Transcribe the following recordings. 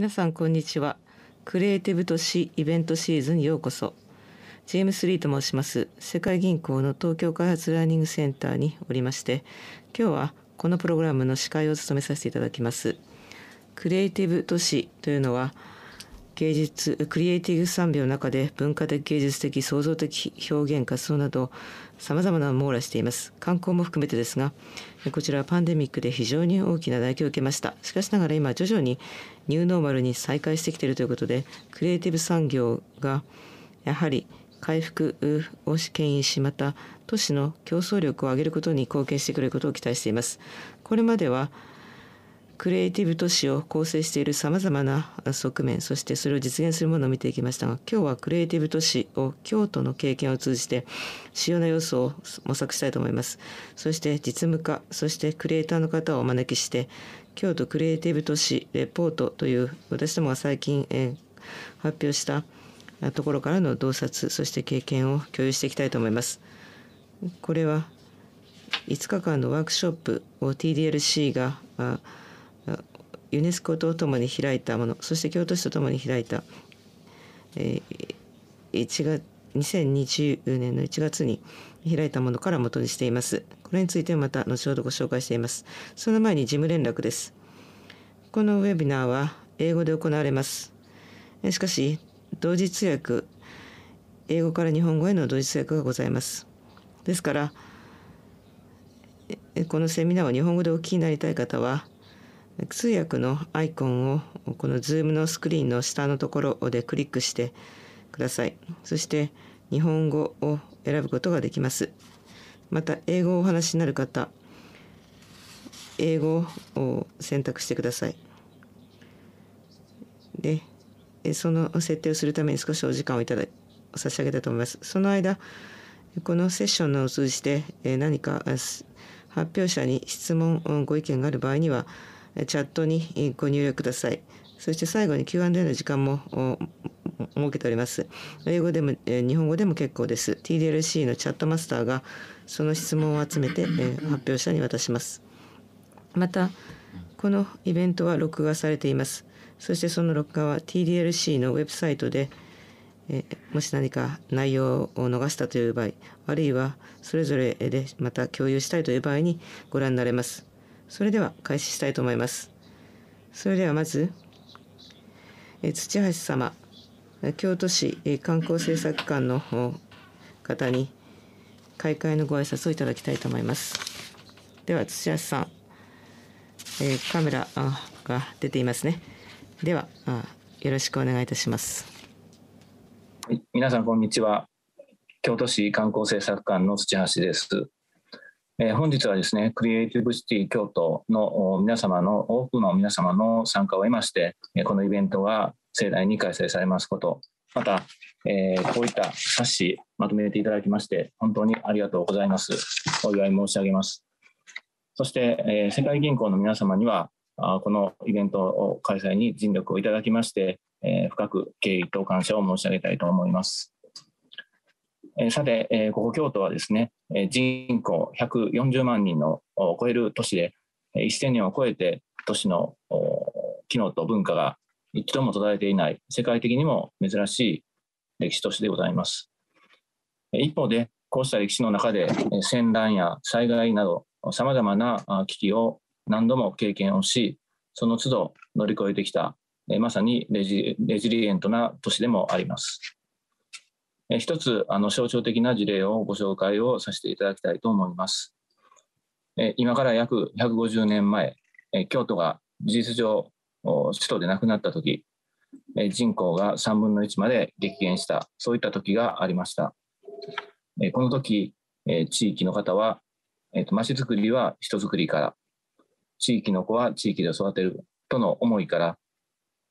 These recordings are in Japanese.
皆さんこんにちはクリエイティブ都市イベントシーズンにようこそジェームス・リーと申します世界銀行の東京開発ラーニングセンターにおりまして今日はこのプログラムの司会を務めさせていただきますクリエイティブ都市というのは芸術クリエイティブ産業の中で文化的芸術的創造的表現活動などさまざまな網羅しています観光も含めてですがこちらはパンデミックで非常に大きな打撃を受けましたしかしながら今徐々にニューノーマルに再開してきているということでクリエイティブ産業がやはり回復を牽引しまた都市の競争力を上げることに貢献してくれることを期待していますこれまではクリエイティブ都市を構成しているさまざまな側面そしてそれを実現するものを見ていきましたが今日はクリエイティブ都市を京都の経験を通じて主要な要素を模索したいと思いますそして実務家そしてクリエイターの方をお招きして京都クリエイティブ都市レポートという私どもが最近、え発表したところからの洞察そして経験を共有していきたいと思います。これは5日間のワークショップを TDLC がユネスコとともに開いたものそして京都市とともに開いた、えー、1月2020年の1月に開いたものから元にしています。これについてまた後ほどご紹介しています。その前に事務連絡です。このウェビナーは英語で行われます。しかし、同時通訳、英語から日本語への同時通訳がございます。ですから、このセミナーを日本語でお聞きになりたい方は、通訳のアイコンをこの Zoom のスクリーンの下のところでクリックしてください。そして日本語を選ぶことができます。また英語をお話しになる方、英語を選択してください。で、その設定をするために少しお時間をいただ差し上げたと思います。その間、このセッションのを通じて何か発表者に質問、ご意見がある場合には、チャットにご入力ください。そして最後に Q&A の時間も設けております。英語でも、え日本語でも結構です。TDLC のチャットマスターがその質問を集めて、え発表者に渡します。また、このイベントは録画されています。そしてその録画は TDLC のウェブサイトで、えもし何か内容を逃したという場合、あるいはそれぞれでまた共有したいという場合にご覧になれます。それでは開始したいと思いますそれではまずえ土橋様京都市観光政策官の方に開会のご挨拶をいただきたいと思いますでは土橋さん、えカメラが出ていますねではよろしくお願いいたしますはい、皆さんこんにちは京都市観光政策官の土橋ですえ本日はですね、クリエイティブシティ京都の皆様の、多くの皆様の参加を得まして、このイベントが盛大に開催されますこと、また、えー、こういった冊子、まとめていただきまして、本当にありがとうございます。お祝い申し上げます。そして、えー、世界銀行の皆様には、あこのイベントを開催に尽力をいただきまして、えー、深く敬意と感謝を申し上げたいと思います。えさて、えここ京都はですね、え人口140万人のを超える都市で、え1000人を超えて都市の機能と文化が一度も途絶えていない世界的にも珍しい歴史都市でございます。一方でこうした歴史の中で戦乱や災害などさまざまな危機を何度も経験をしその都度乗り越えてきたまさにレジリエントな都市でもあります。一つあの象徴的な事例をご紹介をさせていただきたいと思います。今から約150年前、京都が事実上首都で亡くなった時、人口が3分の1まで激減した、そういった時がありました。この時、地域の方は、町づくりは人づくりから、地域の子は地域で育てるとの思いから、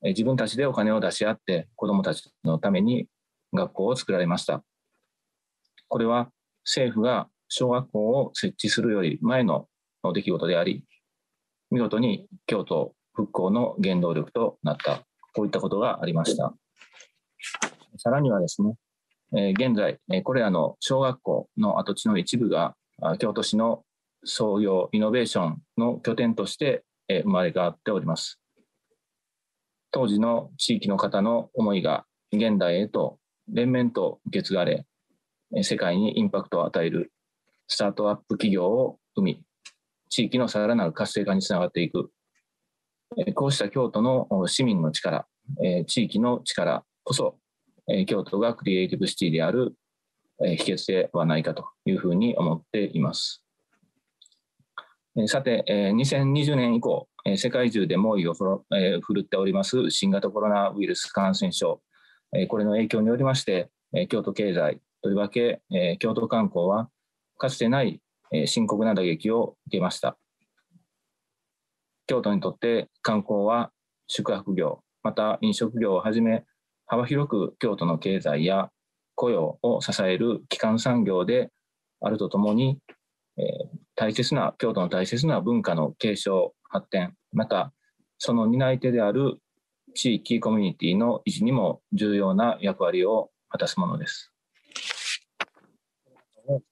自分たちでお金を出し合って子どもたちのために学校を作られました。これは政府が小学校を設置するより前の出来事であり、見事に京都復興の原動力となった、こういったことがありました。さらにはですね、え現在、えこれらの小学校の跡地の一部が、京都市の創業イノベーションの拠点として、え生まれ変わっております。当時の地域の方の思いが現代へと連綿と受け継がれ世界にインパクトを与えるスタートアップ企業を生み地域のさらなる活性化につながっていくこうした京都の市民の力地域の力こそ京都がクリエイティブシティである秘訣ではないかというふうに思っています。さて、2020年以降、世界中で猛威を振るっております新型コロナウイルス感染症これの影響によりまして、京都経済とりわけ京都観光はかつてない深刻な打撃を受けました。京都にとって観光は宿泊業、また飲食業をはじめ、幅広く京都の経済や雇用を支える基幹産業であるとともに、え大切な京都の大切な文化の継承発展またその担い手である地域コミュニティの維持にも重要な役割を果たすものです。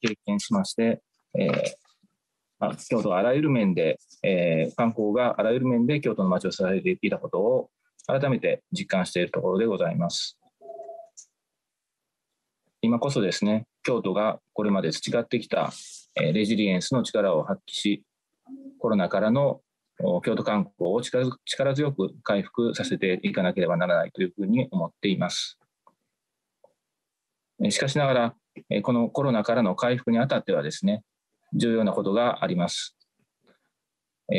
経験しまして、えーまあ、京都あらゆる面で、えー、観光があらゆる面で京都の街を支えていたことを改めて実感しているところでございます。今こそですね、京都がこれまで培ってきたえレジリエンスの力を発揮し、コロナからの京都観光を力強く回復させていかなければならないというふうに思っています。しかしながら、このコロナからの回復にあたってはですね、重要なことがあります。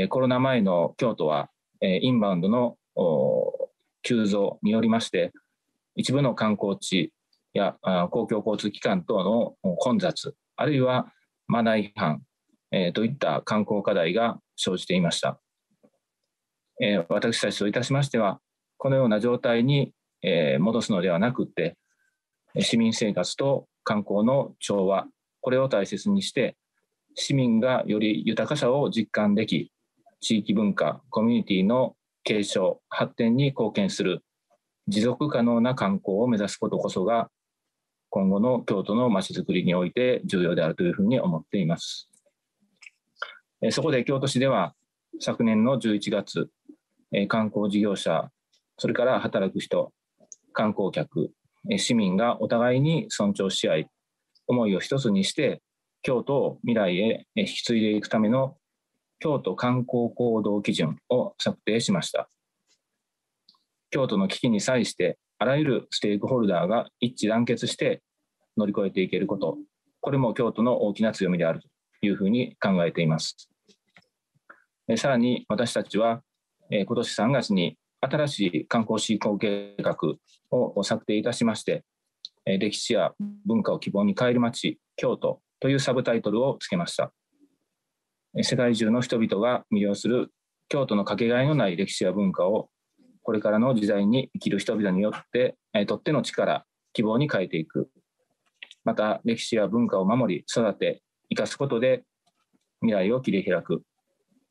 コロナ前の京都は、インバウンドの急増によりまして、一部の観光地や公共交通機関等の混雑、あるいはマナー違反といった観光課題が生じていました。え私たちといたしましては、このような状態に、え戻すのではなくて、市民生活と観光の調和、これを大切にして、市民がより豊かさを実感でき、地域文化、コミュニティの継承、発展に貢献する、持続可能な観光を目指すことこそが、今後の京都のまちづくりにおいて重要であるというふうに思っています。そこで京都市では、昨年の11月、えー、観光事業者、それから働く人、観光客、えー、市民がお互いに尊重し合い、思いを一つにして、京都を未来へ引き継いでいくための京都観光行動基準を策定しました。京都の危機に際して、あらゆるステークホルダーが一致団結して乗り越えていけること、これも京都の大きな強みであるというふうに考えています。さらに私たちは、今年3月に新しい観光振興計画を策定いたしまして、歴史や文化を希望に変える街、京都というサブタイトルをつけました。世界中の人々が魅了する京都のかけがえのない歴史や文化をこれからの時代に生きる人々によってとっての力希望に変えていくまた歴史や文化を守り育て生かすことで未来を切り開く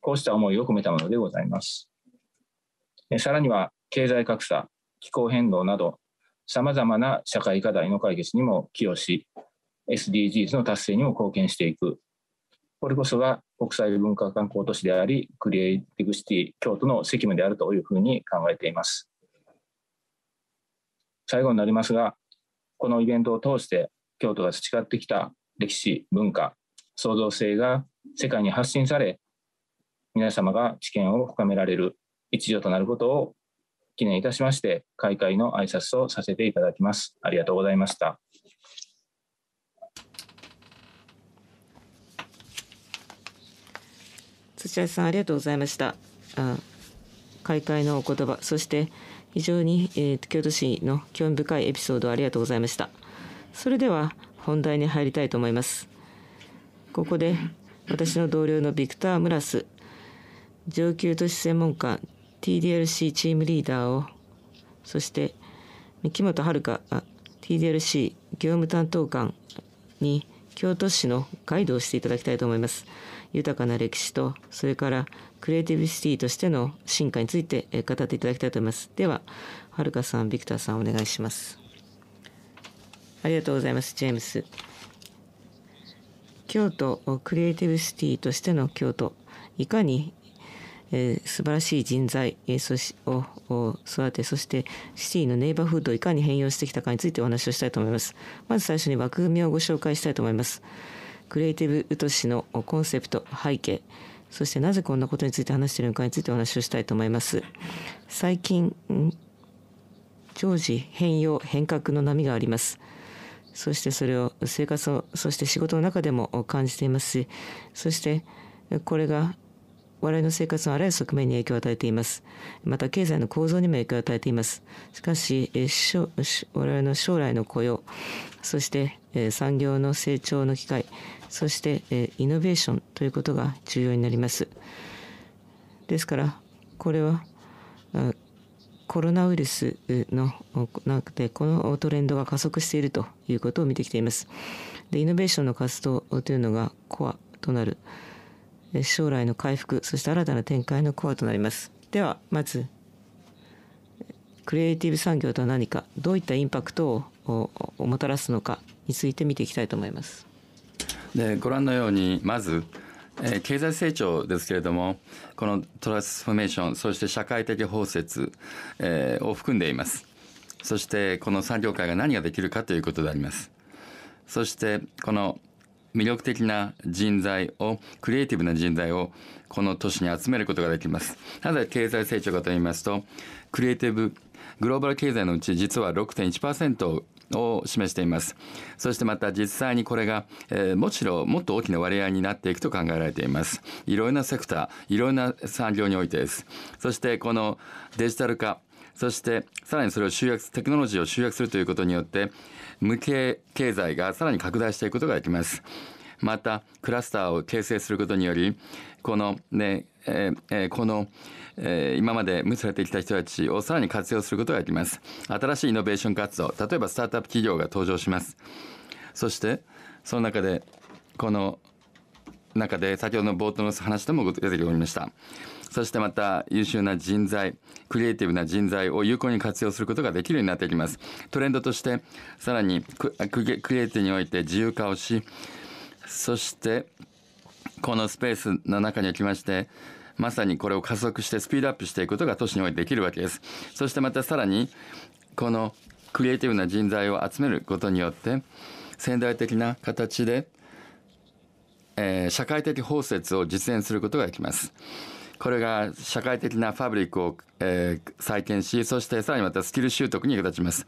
こうした思いを込めたものでございます。さらには経済格差、気候変動など、さまざまな社会課題の解決にも寄与し、SDGs の達成にも貢献していく、これこそが国際文化観光都市であり、クリエイティブシティ京都の責務であるというふうに考えています。最後になりますが、このイベントを通して、京都が培ってきた歴史、文化、創造性が世界に発信され、皆様が知見を深められる一助となることを記念いたしまして、開会の挨拶をさせていただきます。ありがとうございました。土屋さん、ありがとうございました。あ開会のお言葉、そして非常に、えー、京都市の興味深いエピソードありがとうございました。それでは本題に入りたいと思います。ここで私の同僚のビクター・ムラス上級都市専門官 TDLC チームリーダーをそして三木本遥 TDLC 業務担当官に京都市のガイドをしていただきたいと思います。豊かな歴史と、それからクリエイティビシティとしての進化について語っていただきたいと思います。では、はるかさん、ビクターさん、お願いします。ありがとうございます、ジェームス。京都、クリエイティブシティとしての京都、いかにえー、素晴らしい人材、えー、そしをを育て、そしてシティのネイバーフードをいかに変容してきたかについてお話をしたいと思います。まず最初に枠組みをご紹介したいと思います。クリエイティブ都市のコンセプト、背景、そしてなぜこんなことについて話しているのかについてお話をしたいと思います。最近、常時変容、変革の波があります。そしてそれを生活を、そして仕事の中でも感じていますし、そしてこれが我々の生活のあらゆる側面に影響を与えています。また経済の構造にも影響を与えています。しかし、我々の将来の雇用、そしてえ産業の成長の機会、そしてえイノベーションということが重要になります。ですから、これはコロナウイルスのなくてこのトレンドが加速しているということを見てきています。でイノベーションの活動というのがコアとなる将来の回復そして新たな展開のコアとなりますではまずクリエイティブ産業とは何かどういったインパクトをもたらすのかについて見ていきたいと思いますでご覧のようにまずえ経済成長ですけれどもこのトランスフォーメーションそして社会的包摂、えー、を含んでいますそしてこの産業界が何ができるかということでありますそしてこの魅力的な人材をクリエイティブな人材をこの都市に集めることができますなぜ経済成長かと言いますとクリエイティブグローバル経済のうち実は6.1%を示していますそしてまた実際にこれが、えー、もちろんもっと大きな割合になっていくと考えられていますいろいろなセクターいろいろな産業においてですそしてこのデジタル化そしてさらにそれを集約テクノロジーを集約するということによって無形経済がさらに拡大していくことができます。またクラスターを形成することによりこのねえー、この、えー、今まで無視されてきた人たちをさらに活用することができます新しいイノベーション活動例えばスタートアップ企業が登場しますそしてその中でこの中で先ほどの冒頭の話でも出ておりましたそしてまた優秀な人材クリエイティブな人材を有効に活用することができるようになっていきますトレンドとしてさらにクリエイティブにおいて自由化をしそしてこのスペースの中におきましてまさにこれを加速してスピードアップしていくことが都市においてできるわけですそしてまたさらにこのクリエイティブな人材を集めることによって先代的な形で、えー、社会的包摂を実現することができます。これが社会的なファブリックを、えー、再建しそしてさらにまたスキル習得に役立ちます。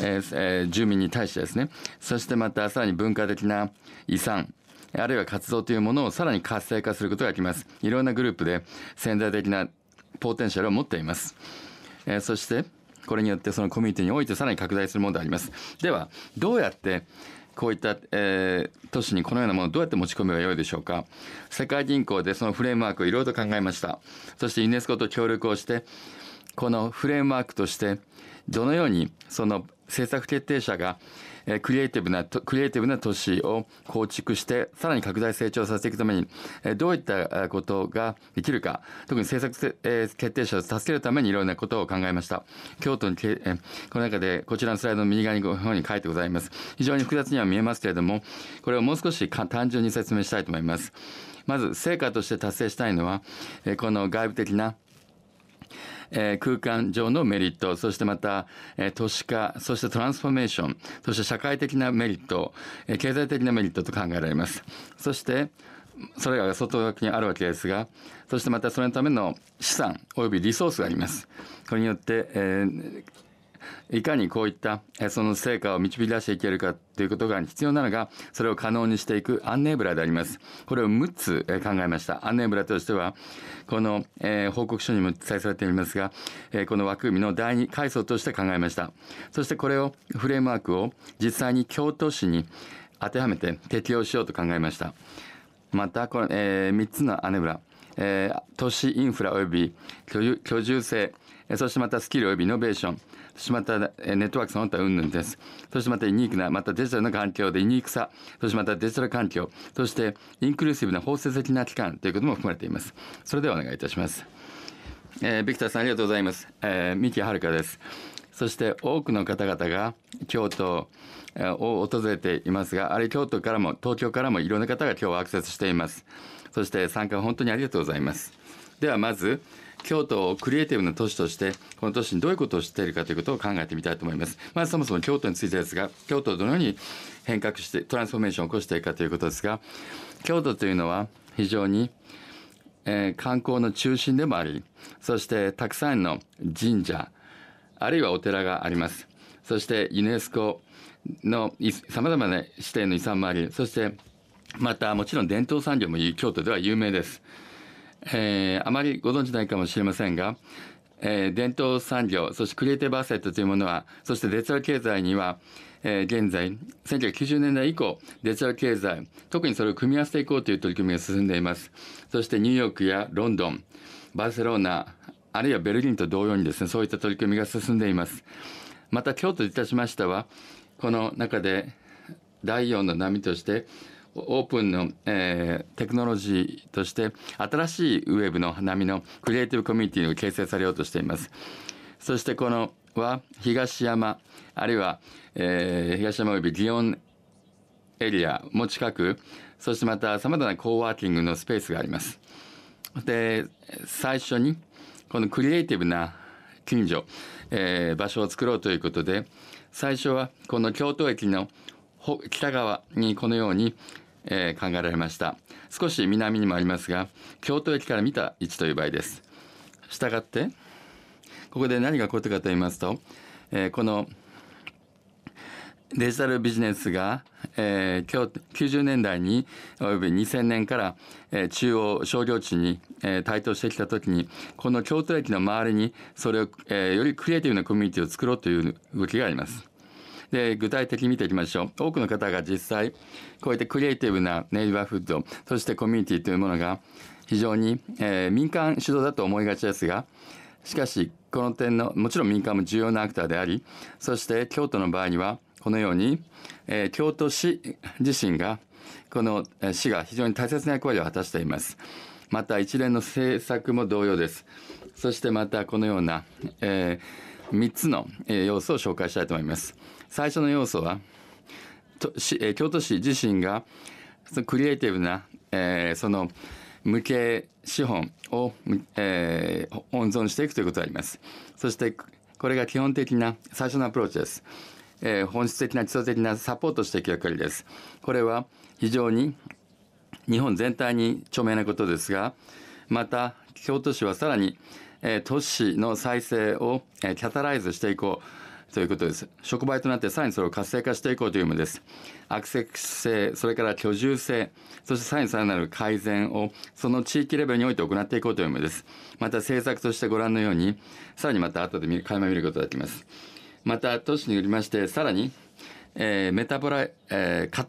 えーえー、住民に対してですねそしてまたさらに文化的な遺産あるいは活動というものをさらに活性化することができますいろんなグループで潜在的なポテンシャルを持っています、えー、そしてこれによってそのコミュニティにおいてさらに拡大するものでありますではどうやってこういった、えー、都市にこのようなものをどうやって持ち込めばよいでしょうか世界銀行でそのフレームワークをいろいろと考えましたそしてユネスコと協力をしてこのフレームワークとしてどのようにその政策決定者がえクリエイティブなクリエイティブな都市を構築してさらに拡大成長させていくために、えどういったことができるか特に政策、え決定者を助けるためにいろんなことを考えました京都にけ、えこの中でこちらのスライドの右側にの方に書いてございます非常に複雑には見えますけれどもこれをもう少し単純に説明したいと思いますまず成果として達成したいのはこの外部的なえー、空間上のメリットそしてまた、えー、都市化そしてトランスフォーメーションそして社会的なメリット、えー、経済的なメリットと考えられますそしてそれらが外側にあるわけですがそしてまたそれのための資産およびリソースがありますこれによって、えー、いかにこういったその成果を導き出していけるかということが必要なのがそれを可能にしていくアンネーブラでありますこれを6つ考えましたアンネーブラとしてはこの、え報告書にも記載されていますが、えこの枠組みの第2階層として考えましたそしてこれをフレームワークを実際に京都市に当てはめて適用しようと考えましたまたこの、え3つのアンネブラえ都市インフラ及び居住性そしてまたスキル及びイノベーションしまたネットワークその他云々ですそしてまたユニークなまたデジタルの環境でユニークさそしてまたデジタル環境そしてインクルーシブな法制的な機関ということも含まれていますそれではお願いいたしますえー、ビクターさんありがとうございます、えー、三木遥ですそして多くの方々が京都を訪れていますがあれ京都からも東京からもいろんな方が今日はアクセスしていますそして参加本当にありがとうございますではまず京都をクリエイティブな都市としてこの都市にどういうことを知っているかということを考えてみたいと思いますまずそもそも京都についてですが京都をどのように変革してトランスフォーメーションを起こしていくかということですが京都というのは非常に、えー、観光の中心でもありそしてたくさんの神社あるいはお寺がありますそしてユネスコのさまざまな指定の遺産もありそしてまたもちろん伝統産業も京都では有名ですえー、あまりご存知ないかもしれませんが、えー、伝統産業そしてクリエイティブアセットというものはそしてデジタル経済には、えー、現在1990年代以降デジタル経済特にそれを組み合わせていこうという取り組みが進んでいますそしてニューヨークやロンドンバルセロナあるいはベルリンと同様にですねそういった取り組みが進んでいますまた京都といたしましてはこの中で第4の波としてオープンの、えー、テクノロジーとして新しいウェブの波のクリエイティブコミュニティを形成されようとしています。そしてこのは東山あるいは、えー、東山及び祇園エリアも近くそしてまたさまざまなコーワーキングのスペースがあります。で最初にこのクリエイティブな近所、えー、場所を作ろうということで最初はこの京都駅の北側にこのようにえー、考えられました少し南にもありますが京都駅から見た位置という場合ですしたがってここで何が起こったかと言いますと、えー、このデジタルビジネスが、えー、90年代に及び2000年から、えー、中央商業地に、えー、台頭してきた時にこの京都駅の周りにそれを、えー、よりクリエイティブなコミュニティを作ろうという動きがあります。で具体的に見ていきましょう多くの方が実際こうやってクリエイティブなネイバーフッドそしてコミュニティというものが非常に、えー、民間主導だと思いがちですがしかしこの点のもちろん民間も重要なアクターでありそして京都の場合にはこのように、えー、京都市自身がこの市が非常に大切な役割を果たしていますまた一連の政策も同様ですそしてまたこのような、えー、3つの要素を紹介したいと思います最初の要素は京都市自身がそのクリエイティブな、えー、その無形資本を、えー、温存していくということがあります。そしてこれが基本的な最初のアプローチです。えー、本質的な基礎的なサポートしていく役割です。これは非常に日本全体に著名なことですが、また京都市はさらに、えー、都市の再生を、えー、キャタライズしていこう。ということです触媒となってさらにそれを活性化していこうというものですアクセス性それから居住性そしてさらにさらなる改善をその地域レベルにおいて行っていこうというものですまた政策としてご覧のようにさらにまた後で見垣間見ることができますまた都市によりましてさらに、えー、メタボラ、えー、か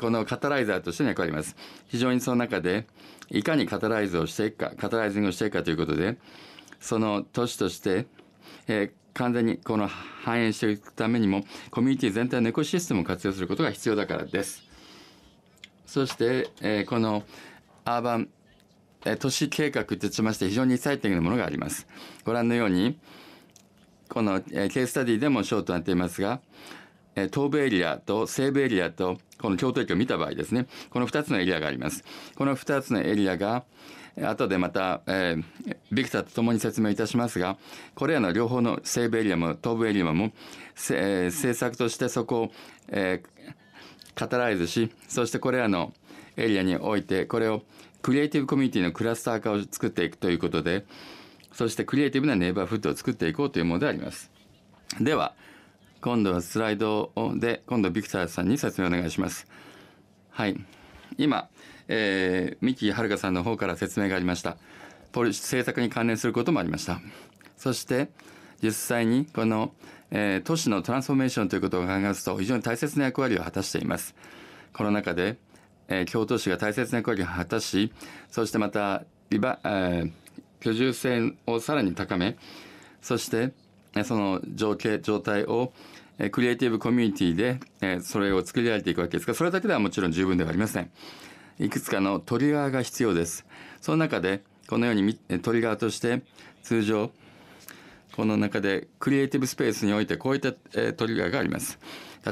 このカタライザーとして役割ます非常にその中でいかにカタライズをしていくかカタライズングをしていくかということでその都市としてえー、完全にこの反映していくためにもコミュニティ全体のエコシステムを活用することが必要だからです。そして、えー、このアーバン、えー、都市計画としまして非常に最適なものがあります。ご覧のようにこの、えー、ケーススタディでもショートになっていますが、えー、東部エリアと西部エリアとこの京都駅を見た場合ですねこの2つのエリアがあります。この2つのエリアが、後でまた、えー、ビクターと共に説明いたしますがこれらの両方の西部エリアも東部エリアも、えー、政策としてそこを、えー、カタライズしそしてこれらのエリアにおいてこれをクリエイティブコミュニティのクラスター化を作っていくということでそしてクリエイティブなネイバーフッドを作っていこうというものでありますでは今度はスライドで今度ビクターさんに説明お願いしますはい今えー、三木遥さんの方から説明がありましたポリ政策に関連することもありましたそして実際にこの、えー、都市のトランスフォーメーションということを考えますと非常に大切な役割を果たしていますこの中で、えー、京都市が大切な役割を果たしそしてまたリバ、えー、居住性をさらに高めそしてその情景状態をクリエイティブコミュニティでそれを作り上げていくわけですがそれだけではもちろん十分ではありません。いくつかのトリガーが必要ですその中でこのようにトリガーとして通常この中でクリエイティブスペースにおいてこういったトリガーがあります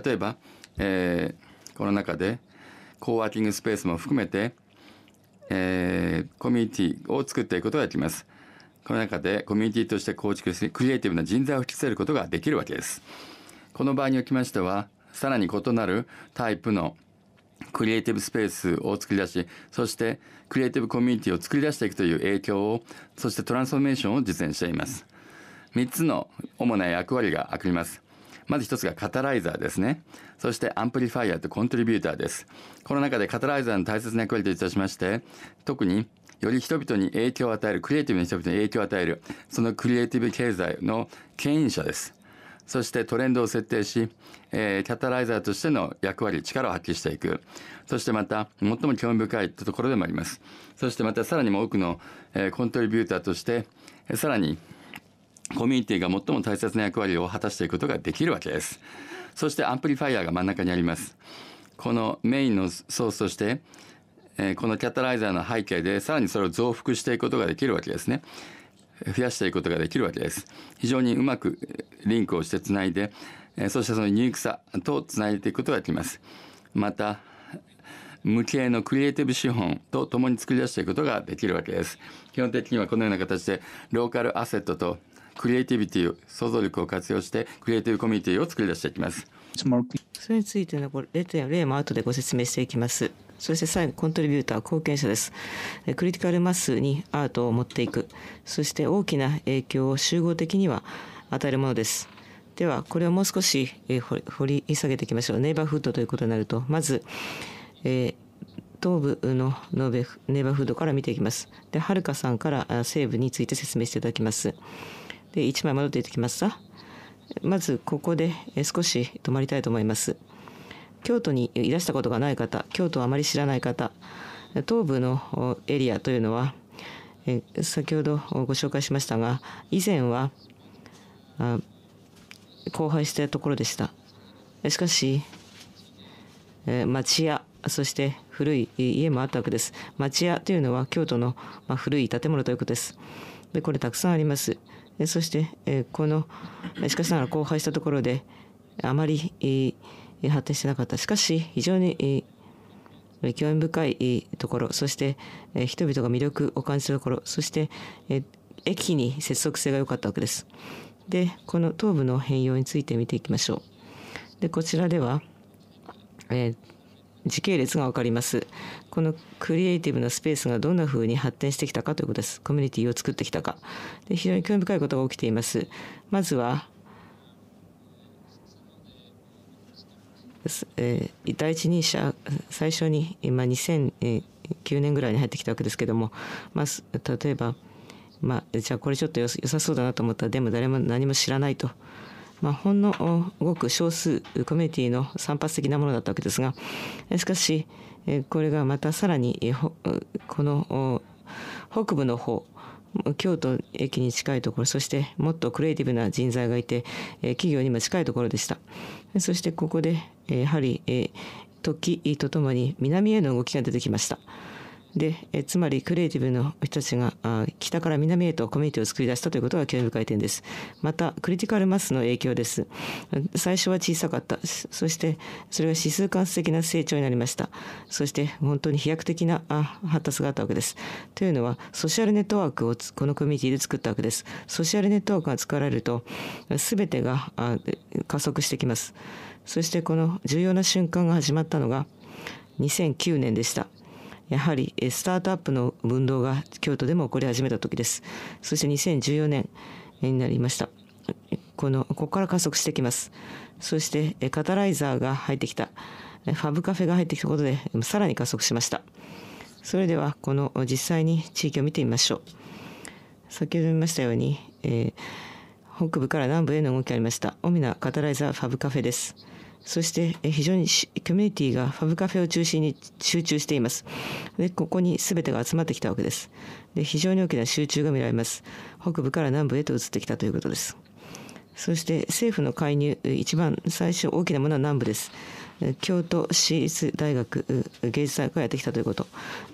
例えば、えー、この中でコーワーキングスペースも含めて、えー、コミュニティを作っていくことができますこの中でコミュニティとして構築しクリエイティブな人材を引き寄せることができるわけですこの場合におきましてはさらに異なるタイプのクリエイティブスペースを作り出しそしてクリエイティブコミュニティを作り出していくという影響をそしてトランスフォーメーションを実現しています3つの主な役割がありますまず1つがカタライザーですねそしてアンプリファイアとコントリビューターですこの中でカタライザーの大切な役割といたしまして特により人々に影響を与えるクリエイティブな人々に影響を与えるそのクリエイティブ経済の牽引者ですそしてトレンドを設定し、えー、キャタライザーとしての役割、力を発揮していく。そしてまた、最も興味深いところでもあります。そしてまた、さらにも多くの、えー、コントリビューターとして、さらに、コミュニティが最も大切な役割を果たしていくことができるわけです。そしてアンプリファイアが真ん中にあります。このメインのソースとして、えー、このキャタライザーの背景でさらにそれを増幅していくことができるわけですね。増やしていくことができるわけです非常にうまくリンクをしてつないでそしてそのユニークさとつないでいくことができますまた無形のクリエイティブ資本と共に作り出していくことができるわけです基本的にはこのような形でローカルアセットとクリエイティビティ想像力を活用してクリエイティブコミュニティを作り出していきますそれについての例と例も後でご説明していきますそして最後コントリビューター貢献者ですクリティカルマスにアートを持っていくそして大きな影響を集合的には与えるものですではこれをもう少し、え掘り下げていきましょうネイバーフードということになるとまず、えー、東部のノベネイバーフードから見ていきますではるかさんから西部について説明していただきますで1枚戻っていきますかまずここで少し止まりたいと思います京都にいらしたことがない方京都をあまり知らない方東部のエリアというのは先ほどご紹介しましたが以前は荒廃したところでしたしかし町屋そして古い家もあったわけです町屋というのは京都の古い建物ということですでこれたくさんありますそしてこのしかしながら荒廃したところであまり発展してなかった。しかし、非常に興味深いところ、そして人々が魅力を感じるところ、そして駅に接続性が良かったわけです。で、この東部の変容について見ていきましょう。で、こちらでは、えー、時系列が分かります。このクリエイティブなスペースがどんな風に発展してきたかということです。コミュニティを作ってきたか。で非常に興味深いことが起きています。まずは、え第一人者最初に、今2009年ぐらいに入ってきたわけですけども、まあ、例えば、まあ、じゃあこれちょっと良さそうだなと思ったらでも誰も何も知らないと。まあ、ほんのごく少数コミュニティの散発的なものだったわけですがしかしこれがまたさらにこの北部の方京都駅に近いところそしてもっとクリエイティブな人材がいて、え企業にも近いところでしたそしてここで、えやはり、え時とともに南への動きが出てきましたでえつまりクリエイティブの人たちがあ北から南へとコミュニティを作り出したということが興味深い点ですまたクリティカルマスの影響です最初は小さかったそしてそれが指数関数的な成長になりましたそして本当に飛躍的なあ発達があったわけですというのはソーシャルネットワークをこのコミュニティで作ったわけですソーシャルネットワークが作られると全てがあ加速してきますそしてこの重要な瞬間が始まったのが2009年でしたやはりスタートアップの運動が京都でも起こり始めた時ですそして2014年になりましたこのここから加速してきますそしてカタライザーが入ってきたファブカフェが入ってきたことでさらに加速しましたそれではこの実際に地域を見てみましょう先ほど見ましたように、えー、北部から南部への動きがありましたオミナカタライザーファブカフェですそして非常にコミュニティがファブカフェを中心に集中しています。で、ここに全てが集まってきたわけです。で、非常に大きな集中が見られます。北部から南部へと移ってきたということです。そして政府の介入、一番最初大きなものは南部です。京都市立大学芸術大学がやってきたということ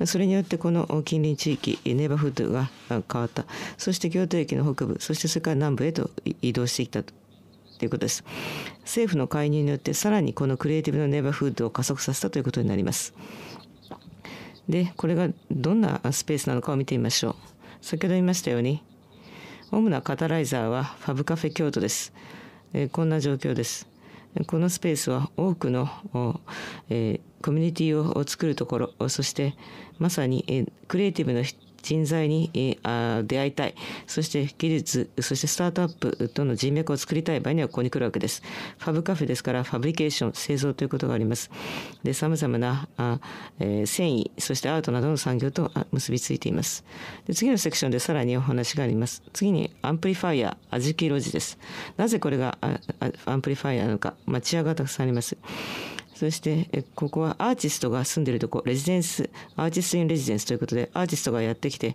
それによってこの近隣地域ネイバーフードが変わったそして京都駅の北部そしてそれから南部へと移動してきたということです。政府の介入によってさらにこのクリエイティブのネイバーフードを加速させたということになります。で、これがどんなスペースなのかを見てみましょう。先ほど言いましたように、主なカタライザーはファブカフェ京都です。えこんな状況です。このスペースは多くの、えー、コミュニティを作るところそしてまさに、えー、クリエイティブの人材に出会いたいそして技術そしてスタートアップとの人脈を作りたい場合にはここに来るわけですファブカフェですからファブリケーション製造ということがありますでさまざまなあ、え繊維そしてアートなどの産業と結びついていますで次のセクションでさらにお話があります次にアンプリファイアジキ路地ですなぜこれがアンプリファイアなのか、まあ、チアがたくさんありますそして、ここはアーティストが住んでいるとこ、レジデンス、アーティストインレジデンスということで、アーティストがやってきて、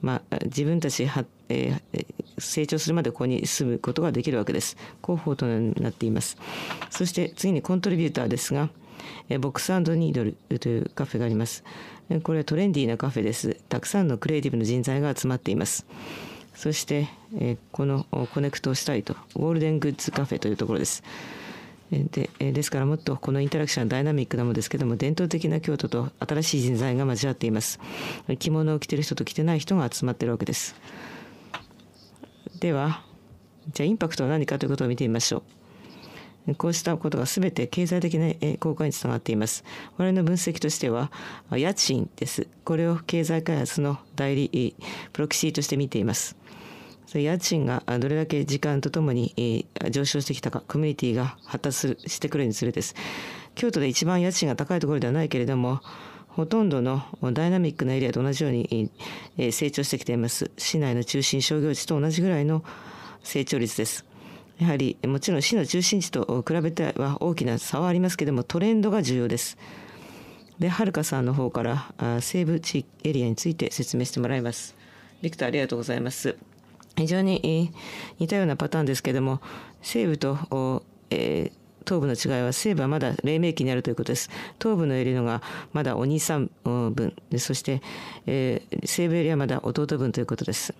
まあ、自分たちは、えー、成長するまでここに住むことができるわけです。広報となっています。そして次にコントリビューターですが、ボックスニードルというカフェがあります。これはトレンディーなカフェです。たくさんのクリエイティブの人材が集まっています。そして、このコネクトをしたいと、ゴールデングッズカフェというところです。でですからもっとこのインタラクションはダイナミックなものですけども伝統的な京都と新しい人材が交わっています着物を着てる人と着てない人が集まってるわけですではじゃあインパクトは何かということを見てみましょうこうしたことが全て経済的な効果につながっています我々の分析としては家賃ですこれを経済開発の代理プロキシーとして見ています家賃がどれだけ時間とともに上昇してきたか、コミュニティが発達するしてくるにつれです。京都で一番家賃が高いところではないけれども、ほとんどのダイナミックなエリアと同じように成長してきています。市内の中心商業地と同じぐらいの成長率です。やはりもちろん市の中心地と比べては大きな差はありますけれどもトレンドが重要です。で、はるかさんの方から西部地域エリアについて説明してもらいます。ビクターありがとうございます。非常に似たようなパターンですけれども、西部と、えー東部の違いは西部はまだ黎明期にあるということです。東部のエリアがまだお兄さん分、そして、えー、西部エリアはまだ弟分ということです。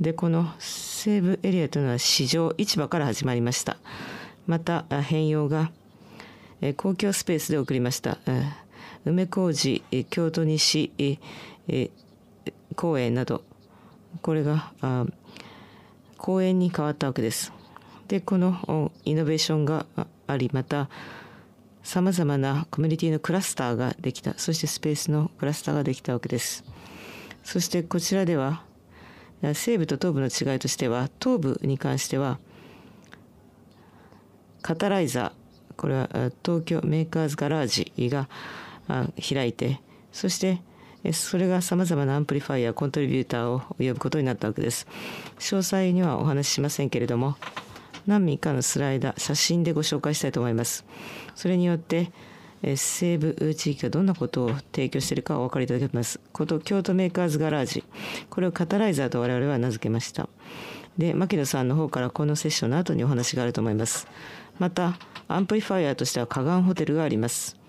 で、この西部エリアというのは市場、市場から始まりました。また、変容が、えー、公共スペースで送りました。えー、梅小路、京都西、えー、公園など、これが、あ公園に変わったわけです。でこのイノベーションがありまたさまざまなコミュニティのクラスターができたそしてスペースのクラスターができたわけです。そしてこちらでは西部と東部の違いとしては東部に関してはカタライザーこれは東京メーカーズガラージが開いてそしてそれがさまざまなアンプリファイアコントリビューターを呼ぶことになったわけです詳細にはお話ししませんけれども何人かのスライダー写真でご紹介したいと思いますそれによって西部地域がどんなことを提供しているかお分かりいただけますこと京都メーカーズガラージこれをカタライザーと我々は名付けましたで牧野さんの方からこのセッションの後にお話があると思いますまたアンプリファイアとしては河岸ホテルがあります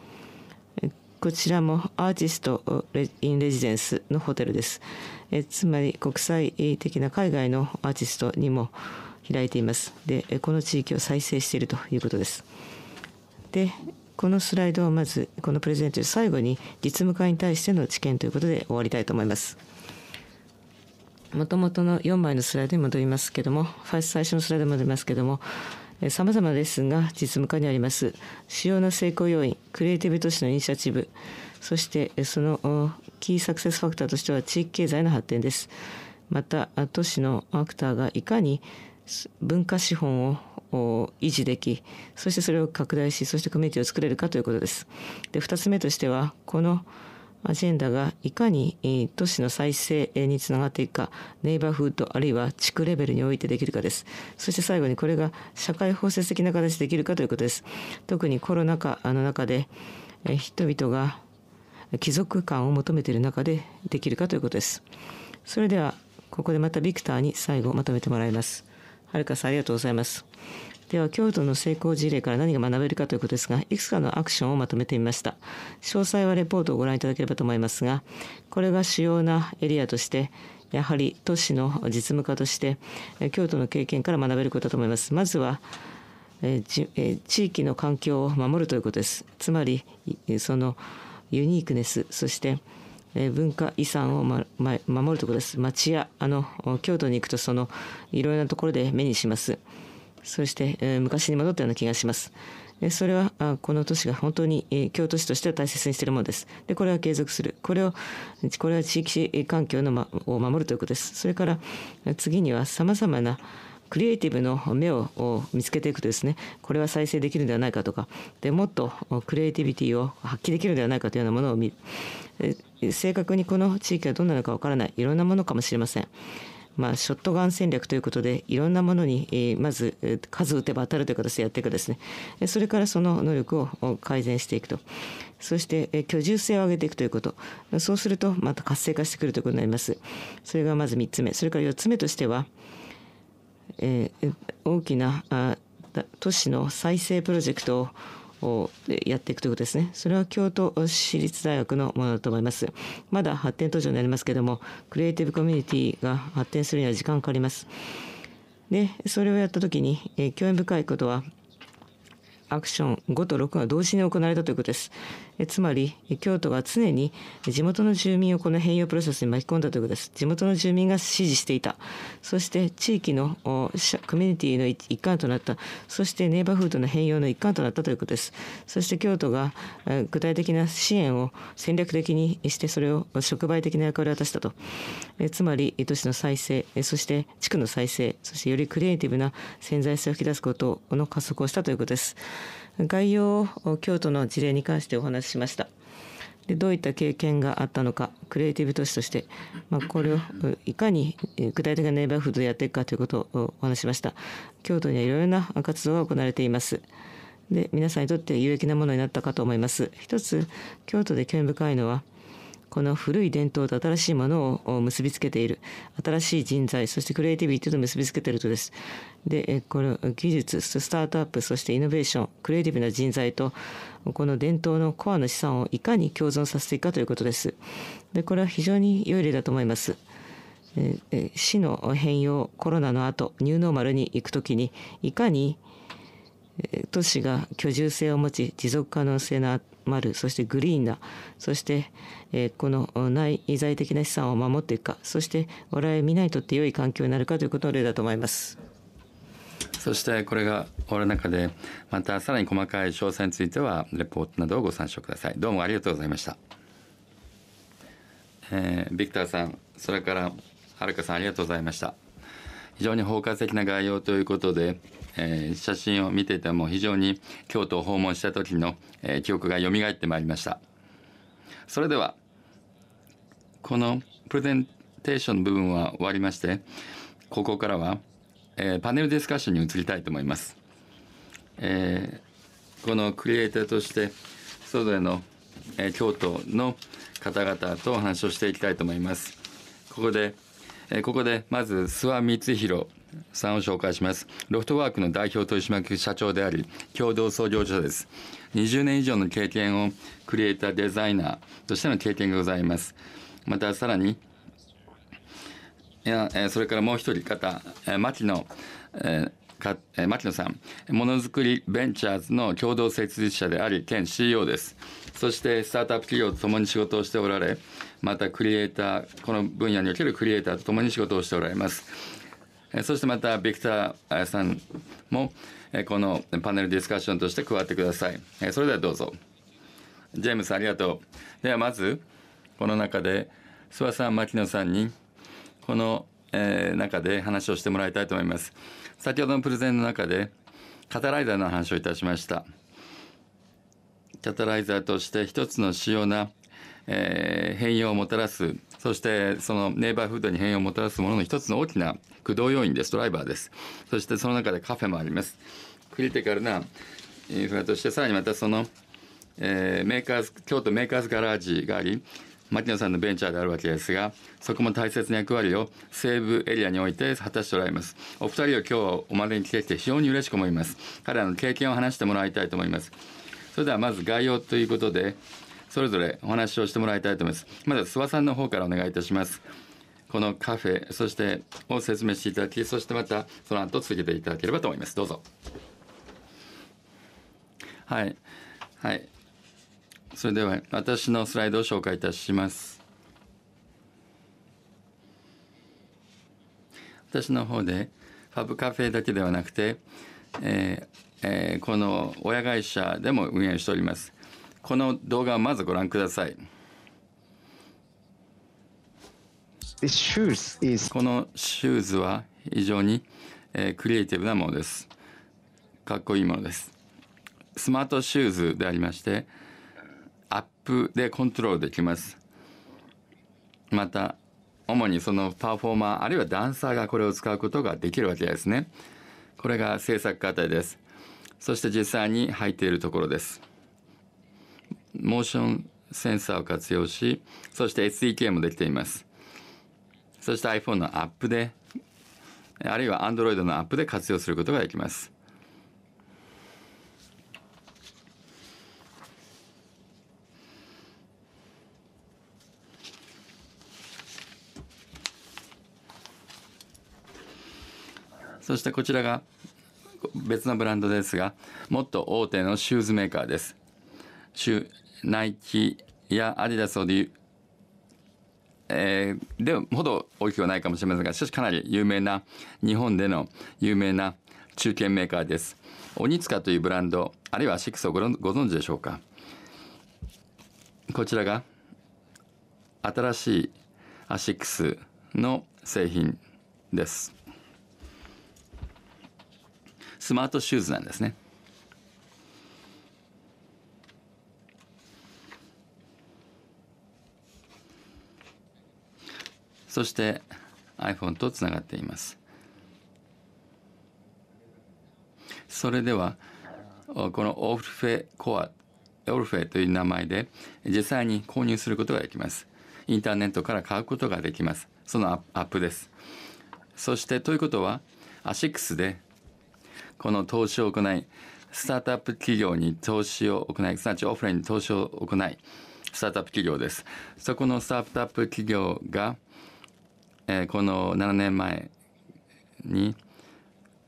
こちらもアーティストインレジデンスのホテルです。えつまり国際的な海外のアーティストにも開いています。で、この地域を再生しているということです。で、このスライドをまず、このプレゼント最後に実務会に対しての知見ということで終わりたいと思います。もともとの4枚のスライドに戻りますけども、最初のスライドに戻りますけども、様々ですが実務化にあります主要な成功要因クリエイティブ都市のイニシアチブそしてそのキーサクセスファクターとしては地域経済の発展ですまた都市のアクターがいかに文化資本を維持できそしてそれを拡大しそしてコミュニティを作れるかということですで2つ目としてはこのアジェンダがいかに都市の再生につながっていくか、ネイバーフードあるいは地区レベルにおいてできるかです。そして最後にこれが社会包摂的な形でできるかということです。特にコロナ禍の中で人々が貴族感を求めている中でできるかということです。それではここでまたビクターに最後まとめてもらいます。はるかさんありがとうございます。では京都の成功事例から何が学べるかということですがいくつかのアクションをまとめてみました詳細はレポートをご覧いただければと思いますがこれが主要なエリアとしてやはり都市の実務家として京都の経験から学べることだと思いますまずは地域の環境を守るということですつまりそのユニークネスそして文化遺産を、守るところです町やあの京都に行くとそのいろいろなところで目にしますそして、えー、昔に戻ったような気がします。えそれはあこの都市が本当に京都市としては大切にしているものです。でこれは継続する。これをこれは地域環境の、ま、を守るということです。それから次にはさまざまなクリエイティブの目を見つけていくとですねこれは再生できるんではないかとかでもっとクリエイティビティを発揮できるんではないかというようなものを見る正確にこの地域はどんなのかわからないいろんなものかもしれませんまあ、ショットガン戦略ということでいろんなものに、えー、まず数打てば当たるという形でやっていくですねそれからその能力を改善していくと。そして居住性を上げていくということ。そうするとまた活性化してくるということになります。それがまず3つ目。それから4つ目としては、えー、大きなあ都市の再生プロジェクトをでやっていくということですね。それは京都市立大学のものだと思います。まだ発展途上になりますけども、クリエイティブコミュニティが発展するには時間かかります。で、それをやった時に、えー、興味深いことは、アクション5と6が同時に行われたということです。つまり京都が常に地元の住民をこの変容プロセスに巻き込んだということです地元の住民が支持していたそして地域のコミュニティの一環となったそしてネイバーフードの変容の一環となったということですそして京都が具体的な支援を戦略的にしてそれを触媒的な役割を果たしたとつまり都市の再生そして地区の再生そしてよりクリエイティブな潜在性を引き出すことの加速をしたということです概要を京都の事例に関してお話ししました。でどういった経験があったのかクリエイティブ都市として、まあ、これをいかに具体的なネイバーフードでやっていくかということをお話しました京都にはいろいろな活動が行われていますで皆さんにとって有益なものになったかと思います一つ京都で興味深いのはこの古い伝統と新しいものを結びつけている新しい人材そしてクリエイティビティと結びつけているとです。でこの技術スタートアップそしてイノベーションクリエイティブな人材とこの伝統のコアの資産をいかに共存させていくかということです。でこれは非常に良い例だと思います。死の変容コロナの後ニューノーマルに行くときにいかに都市が居住性を持ち持続可能性のあるそしてグリーンなそしてえこの内在的な資産を守っていくかそして我々なにとって良い環境になるかということの例だと思います。そしてこれが終わる中でまたさらに細かい詳細についてはレポートなどをご参照くださいどうもありがとうございました、えー、ビクターさんそれからはるかさんありがとうございました非常に包括的な概要ということで、えー、写真を見ていても非常に京都を訪問した時の、えー、記憶が蘇ってまいりましたそれではこのプレゼンテーションの部分は終わりまして、ここからは、えー、パネルディスカッションに移りたいと思います。えー、このクリエイターとして、それぞれの、えー、京都の方々とお話をしていきたいと思います。ここで、えここでまず諏訪光弘さんを紹介します。ロフトワークの代表取締役社長であり、共同創業者です。20年以上の経験をクリエイターデザイナーとしての経験がございます。またさらにいやそれからもう一人方牧野牧野さんものづくりベンチャーズの共同設立者であり兼 CEO ですそしてスタートアップ企業と共に仕事をしておられまたクリエイターこの分野におけるクリエイターと共に仕事をしておられますそしてまたビクターさんもこのパネルディスカッションとして加わってくださいそれではどうぞジェームスありがとうではまずこの中で諏訪さん牧野さんにこの、えー、中で話をしてもらいたいと思います先ほどのプレゼンの中でカタライザーの話をいたしましたキャタライザーとして一つの主要な、えー、変容をもたらすそしてそのネイバーフードに変容をもたらすものの一つの大きな駆動要因ですドライバーですそしてその中でカフェもありますクリティカルなインフラとしてさらにまたその、えー、メーカーズ京都メーカーズガラージがあり牧野さんのベンチャーであるわけですがそこも大切な役割を西部エリアにおいて果たしておられますお二人を今日お招きできて非常に嬉しく思います彼らの経験を話してもらいたいと思いますそれではまず概要ということでそれぞれお話をしてもらいたいと思いますまず諏訪さんの方からお願いいたしますこのカフェそしてを説明していただきそしてまたその後続けていただければと思いますどうぞはいはいそれでは私のスライドを紹介いたします私の方でファブカフェだけではなくて、えーえー、この親会社でも運営しておりますこの動画をまずご覧くださいこのシューズは非常に、えー、クリエイティブなものですかっこいいものですスマートシューズでありましてアップでコントロールできますまた主にそのパフォーマーあるいはダンサーがこれを使うことができるわけですねこれが制作過程ですそして実際に履いているところですモーションセンサーを活用しそして SDK もできていますそして iPhone のアップであるいは Android のアップで活用することができますそしてこちらが別のブランドですが、もっと大手のシューズメーカーです。シュナイキやアディダスをで、えー、でほど大きくはないかもしれませんが、しかしかなり有名な、日本での有名な中堅メーカーです。鬼塚というブランド、あるいはシックスをご存知でしょうか。こちらが新しいアシックスの製品です。スマートシューズなんですね。そして iPhone とつながっています。それではこのオルフェコアオルフェという名前で実際に購入することができます。インターネットから買うことができます。そのアップです。そしてということは ASICS でこの投資を行いスタートアップ企業に投資を行いすなわちオフラインに投資を行いスタートアップ企業ですそこのスタートアップ企業が、えー、この7年前に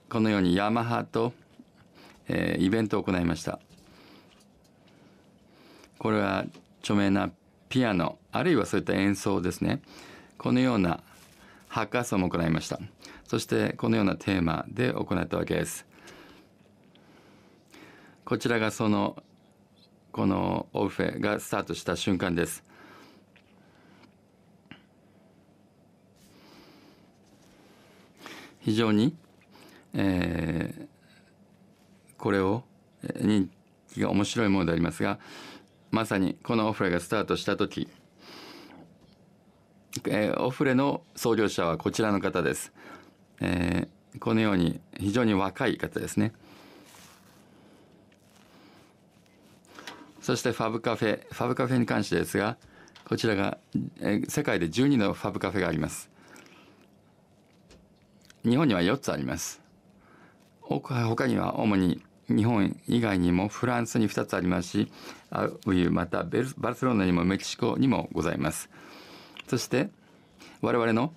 このようにヤマハと、えー、イベントを行いましたこれは著名なピアノあるいはそういった演奏ですねこのようなハッカソンも行いましたそしてこのようなテーマで行ったわけですこちらがそのこのオフェがスタートした瞬間です。非常に、えー、これを認知が面白いものでありますがまさにこのオフレがスタートした時、えー、オフレの創業者はこちらの方です、えー、このように非常に若い方ですねそしてファブカフェ、ファブカフェに関してですが、こちらが、えー、世界で12のファブカフェがあります。日本には4つあります。他には主に日本以外にもフランスに2つありますし、アウユ、またベルバルセロナにもメキシコにもございます。そして、我々の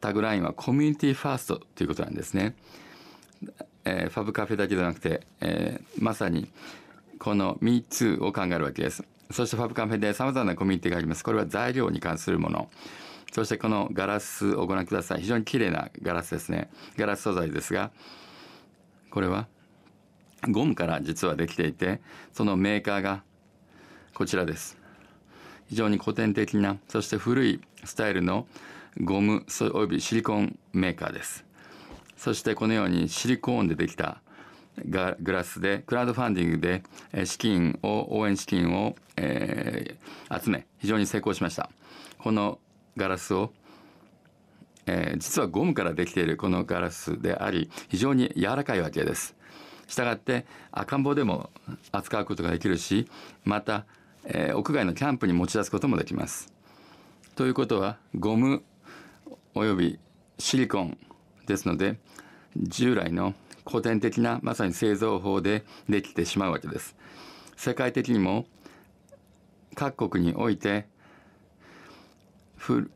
タグラインはコミュニティファーストということなんですね。えー、ファブカフェだけじゃなくて、えー、まさにこの3つを考えるわけです。そしてファブカフェで様々なコミュニティがあります。これは材料に関するもの。そしてこのガラスをご覧ください。非常に綺麗なガラスですね。ガラス素材ですが、これはゴムから実はできていて、そのメーカーがこちらです。非常に古典的な、そして古いスタイルのゴムおよびシリコンメーカーです。そしてこのようにシリコーンでできたガグラスでクラウドファンディングで資金を応援資金を、えー、集め非常に成功しましたこのガラスを、えー、実はゴムからできているこのガラスであり非常に柔らかいわけですしたがって赤ん坊でも扱うことができるしまた、えー、屋外のキャンプに持ち出すこともできますということはゴムおよびシリコンですので従来の古典的なまさに製造法でできてしまうわけです。世界的にも各国において古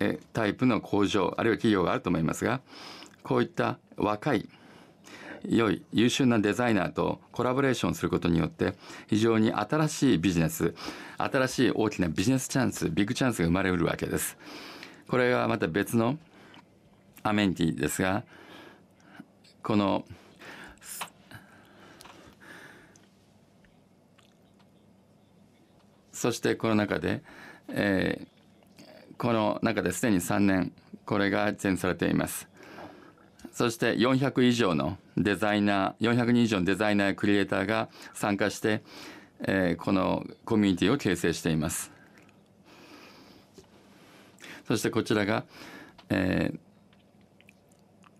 えタイプの工場あるいは企業があると思いますがこういった若い良い優秀なデザイナーとコラボレーションすることによって非常に新しいビジネス新しい大きなビジネスチャンスビッグチャンスが生まれうるわけです。これはまた別のアメンティですがこのそしてこの中で、えー、この中ですでに3年これが展示されていますそして400以上のデザイナー400人以上のデザイナーやクリエイターが参加して、えー、このコミュニティを形成していますそしてこちらが、えー、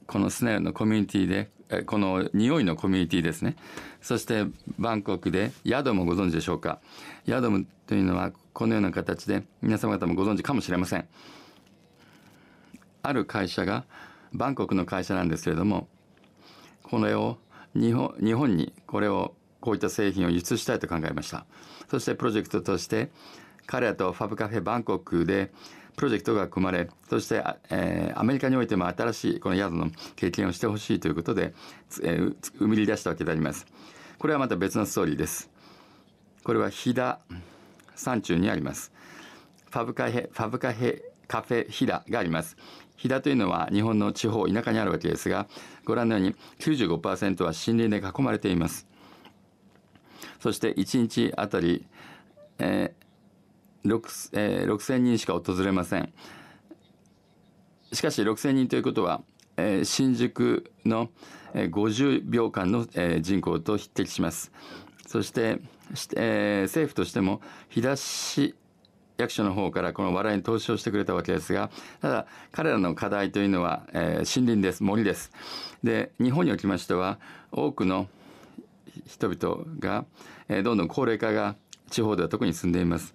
このスネルのコミュニティでこの匂いのコミュニティですねそしてバンコクでヤドもご存知でしょうかヤドムというのはこのような形で皆様方もご存知かもしれませんある会社がバンコクの会社なんですけれどもこれを日本日本にこれをこういった製品を輸出したいと考えましたそしてプロジェクトとして彼らとファブカフェバンコクでプロジェクトが組まれそして、えー、アメリカにおいても新しいこの宿の経験をしてほしいということで、えー、生み出したわけでありますこれはまた別のストーリーですこれは飛騨山中にありますファブカヘファブカヘカフェ飛騨があります飛騨というのは日本の地方田舎にあるわけですがご覧のように95%は森林で囲まれていますそして1日あたり、え6,000、人しか訪れませんしかし6,000人ということは、え新宿の50秒間の、え人口と匹敵しますそして、え政府としても日田市役所の方からこの笑いに投資をしてくれたわけですがただ彼らの課題というのは、え森林です森ですで日本におきましては多くの人々が、えどんどん高齢化が地方では特に進んでいます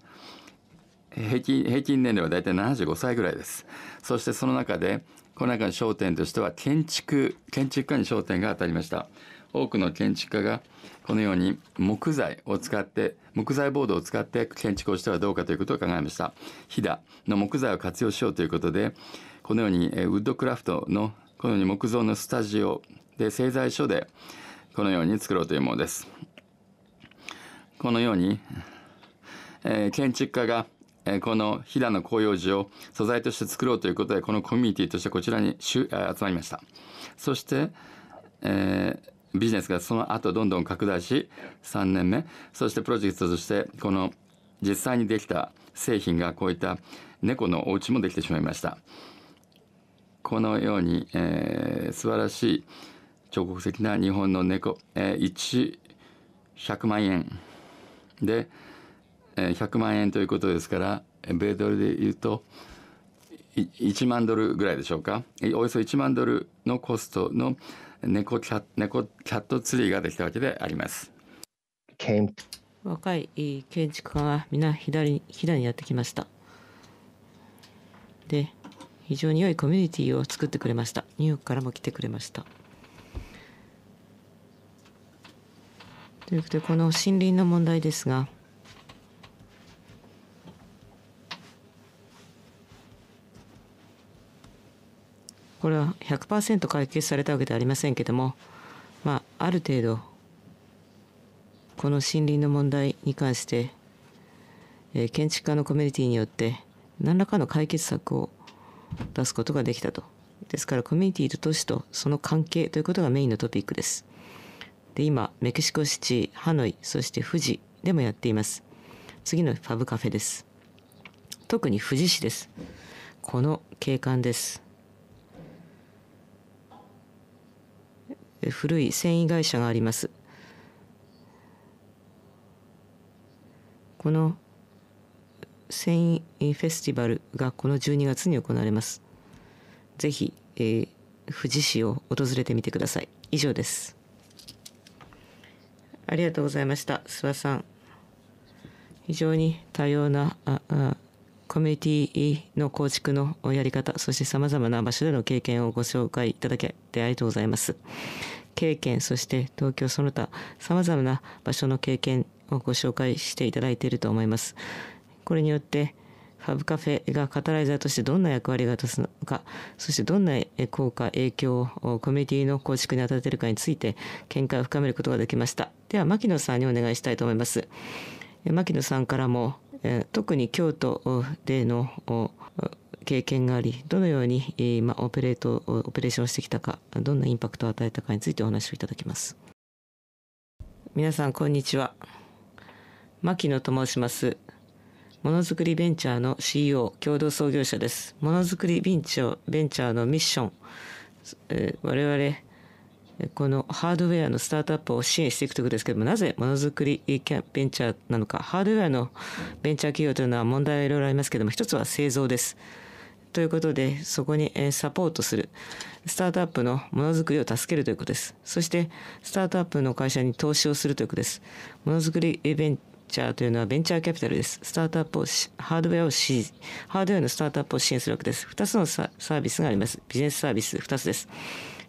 平均平均年齢は大体75歳ぐらいですそしてその中でこの中の焦点としては建築建築家に焦点が当たりました多くの建築家がこのように木材を使って木材ボードを使って建築をしてはどうかということを考えました飛騨の木材を活用しようということでこのようにウッドクラフトのこのように木造のスタジオで製材所でこのように作ろうというものですこのように、えー、建築家がえこの飛騨の広葉樹を素材として作ろうということでこのコミュニティとしてこちらに集まりましたそして、えー、ビジネスがその後どんどん拡大し3年目そしてプロジェクトとしてこの実際にできた製品がこういった猫のお家もできてしまいましたこのように、えー、素晴らしい彫刻的な日本の猫、えー、100万円で、100万円ということですから米ドルで言うと1万ドルぐらいでしょうかおよそ1万ドルのコストの猫キャ猫キャットツリーができたわけであります。若い建築家が皆左に左にやってきました。で非常に良いコミュニティを作ってくれましたニューヨークからも来てくれましたということでこの森林の問題ですがこれは100%解決されたわけではありませんけども、まあ、ある程度この森林の問題に関して、えー、建築家のコミュニティによって何らかの解決策を出すことができたと。ですからコミュニティと都市とその関係ということがメインのトピックです。で今メキシコシティハノイそして富士でもやっています。次のファブカフェです。特に富士市です。この景観です。古い繊維会社がありますこの繊維フェスティバルがこの12月に行われますぜひ、えー、富士市を訪れてみてください以上ですありがとうございました諏訪さん非常に多様なああコミュニティの構築のやり方、そして様々な場所での経験をご紹介いただけきありがとうございます。経験、そして東京その他、様々な場所の経験をご紹介していただいていると思います。これによって、ファブカフェがカタライザーとしてどんな役割が立つのか、そしてどんな効果、影響をコミュニティの構築に当たっているかについて、見解を深めることができました。では、牧野さんにお願いしたいと思います。牧野さんからも、特に京都での経験がありどのように、まあ、オペレートオペレーションしてきたかどんなインパクトを与えたかについてお話をいただきます皆さんこんにちは牧野と申しますものづくりベンチャーの CEO 共同創業者ですものづくりベンチャーベンチャーのミッション、えー、我々このハードウェアのスタートアップを支援していくということですけどもなぜものづくりベンチャーなのかハードウェアのベンチャー企業というのは問題はいろいろありますけども一つは製造です。ということでそこにサポートするスタートアップのものづくりを助けるということですそしてスタートアップの会社に投資をするということですものづくりベンチャーというのはベンチャーキャピタルですスタートアップをハードウェアを支ハードウェアのスタートアップを支援するわけです2つのサービスがありますビジネスサービス2つです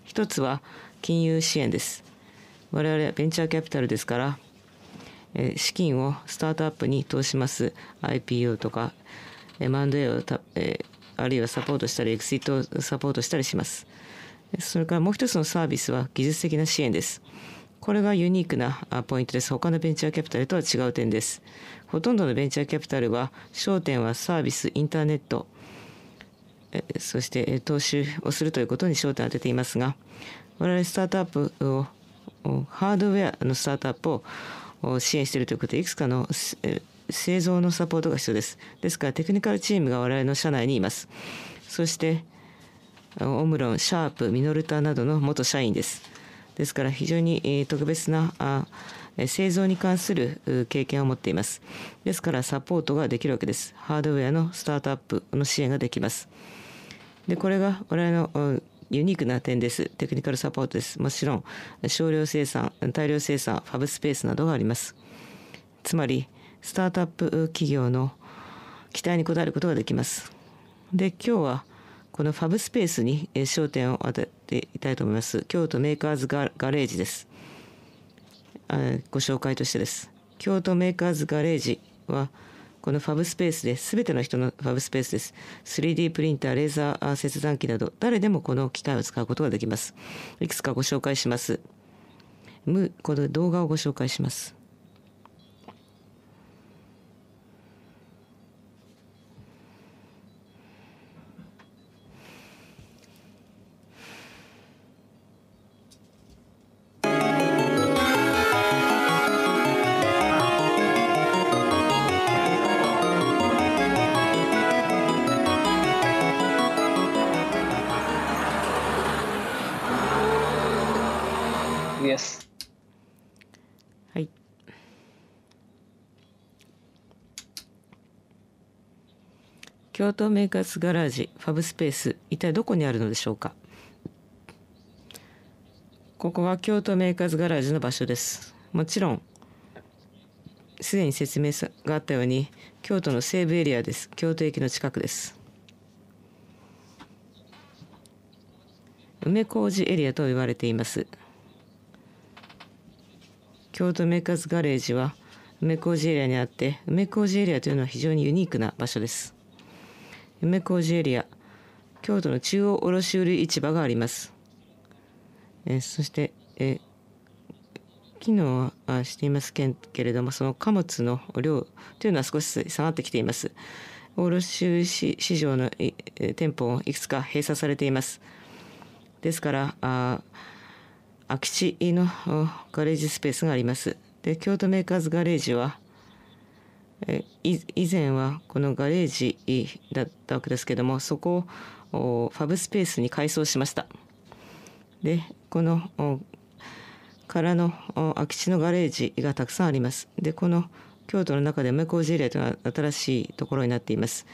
1つは金融支援です。我々はベンチャーキャピタルですから、え資金をスタートアップに投資します IPO とか M&A をた、えあるいはサポートしたりエクシットをサポートしたりします。それからもう一つのサービスは技術的な支援です。これがユニークなポイントです。他のベンチャーキャピタルとは違う点です。ほとんどのベンチャーキャピタルは、焦点はサービス、インターネット、そして投資をするということに焦点を当てていますが我々スタートアップをハードウェアのスタートアップを支援しているということでいくつかの製造のサポートが必要ですですからテクニカルチームが我々の社内にいますそしてオムロンシャープミノルタなどの元社員ですですから非常に特別な製造に関する経験を持っていますですからサポートができるわけですハードウェアのスタートアップの支援ができますでこれが我々のユニークな点です。テクニカルサポートです。もちろん少量生産、大量生産、ファブスペースなどがあります。つまりスタートアップ企業の期待に応えることができます。で今日はこのファブスペースに焦点を当てていたいと思います。京都メーカーズガレージです。ご紹介としてです。京都メーカーズガレージはこのファブスペースです。すべての人のファブスペースです。3D プリンター、レーザー切断機など、誰でもこの機械を使うことができます。いくつかご紹介します。この動画をご紹介します。京都メーカーズガラージファブスペース一体どこにあるのでしょうかここは京都メーカーズガラージの場所ですもちろんすでに説明があったように京都の西部エリアです京都駅の近くです梅小路エリアと言われています京都メーカーズガレージは梅小路エリアにあって梅小路エリアというのは非常にユニークな場所です夢小路エリア京都の中央卸売市場があります、えそして、え機能はしていますけれどもその貨物の量というのは少し下がってきています卸売市場の、え店舗をいくつか閉鎖されていますですからあ空き地のガレージスペースがありますで京都メーカーズガレージは以前はこのガレージだったわけですけどもそこをファブスペースに改装しましたでこの空の空き地のガレージがたくさんありますでこの京都の中で梅小路エリアというのは新しいところになっています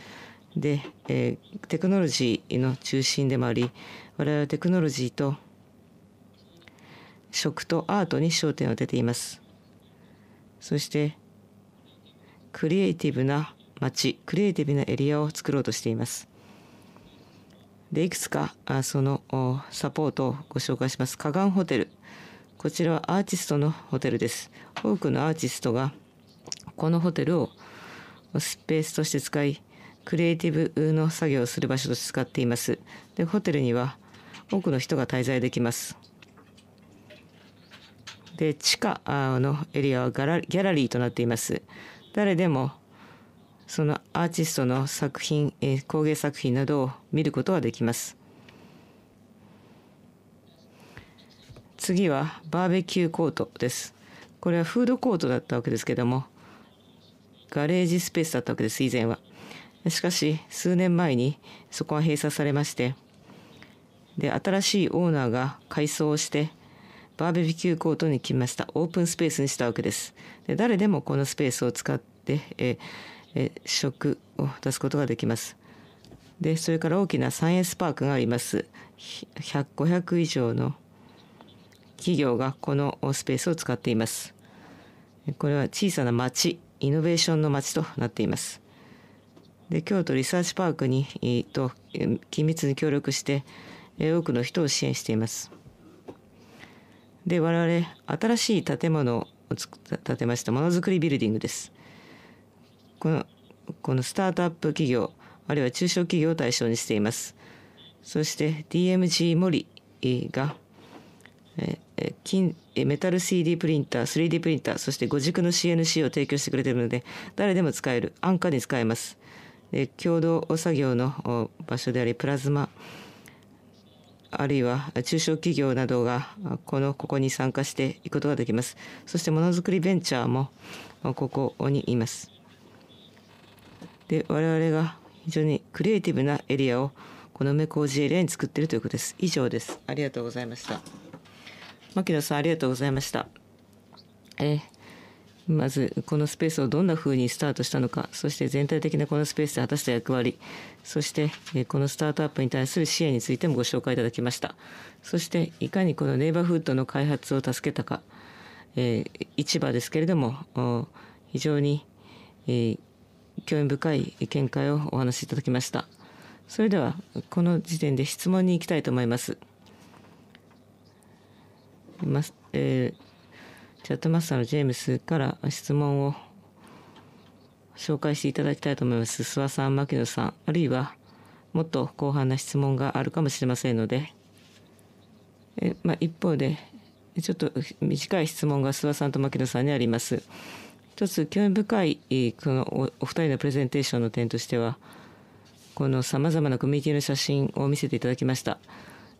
で、えテクノロジーの中心でもあり我々はテクノロジーと食とアートに焦点を出ていますそしてクリエイティブな街クリエイティブなエリアを作ろうとしていますでいくつかあそのサポートをご紹介します河ンホテルこちらはアーティストのホテルです多くのアーティストがこのホテルをスペースとして使いクリエイティブの作業をする場所として使っていますでホテルには多くの人が滞在できますで地下のエリアはギャラリーとなっています誰でもそのアーティストの作品、えー、工芸作品などを見ることができます次はバーベキューコートですこれはフードコートだったわけですけどもガレージスペースだったわけです以前はしかし数年前にそこは閉鎖されましてで新しいオーナーが改装してバーベキューコートに来ましたオープンスペースにしたわけですで誰でもこのスペースを使って、ええ食を出すことができますでそれから大きなサイエンスパークがあります100500以上の企業がこのスペースを使っていますこれは小さな町イノベーションの町となっていますで京都リサーチパークに、と緊密に協力して多くの人を支援していますで我々新しい建物を建てましたものづくりビルディングですこのこのスタートアップ企業あるいは中小企業を対象にしていますそして DMG 森が金メタル CD プリンター 3D プリンターそして五軸の CNC を提供してくれているので誰でも使える安価に使えます共同作業の場所でありプラズマあるいは中小企業などがこのここに参加していくことができますそしてものづくりベンチャーもここにいますで我々が非常にクリエイティブなエリアをこの梅小路エリアに作っているということです以上ですありがとうございました牧野さんありがとうございましたえーまずこのスペースをどんなふうにスタートしたのかそして全体的なこのスペースで果たした役割そしてこのスタートアップに対する支援についてもご紹介いただきましたそしていかにこのネイバーフードの開発を助けたか、えー、市場ですけれども非常に、えー、興味深い見解をお話しいただきましたそれではこの時点で質問に行きたいと思います、まえーシャットマスターのジェームスから質問を紹介していただきたいと思います。諏訪さん、牧野さん、あるいはもっと広範な質問があるかもしれませんので、えまあ、一方で、ちょっと短い質問が諏訪さんと牧野さんにあります。一つ興味深いこのお二人のプレゼンテーションの点としてはこのさまざまなコミュニティの写真を見せていただきました、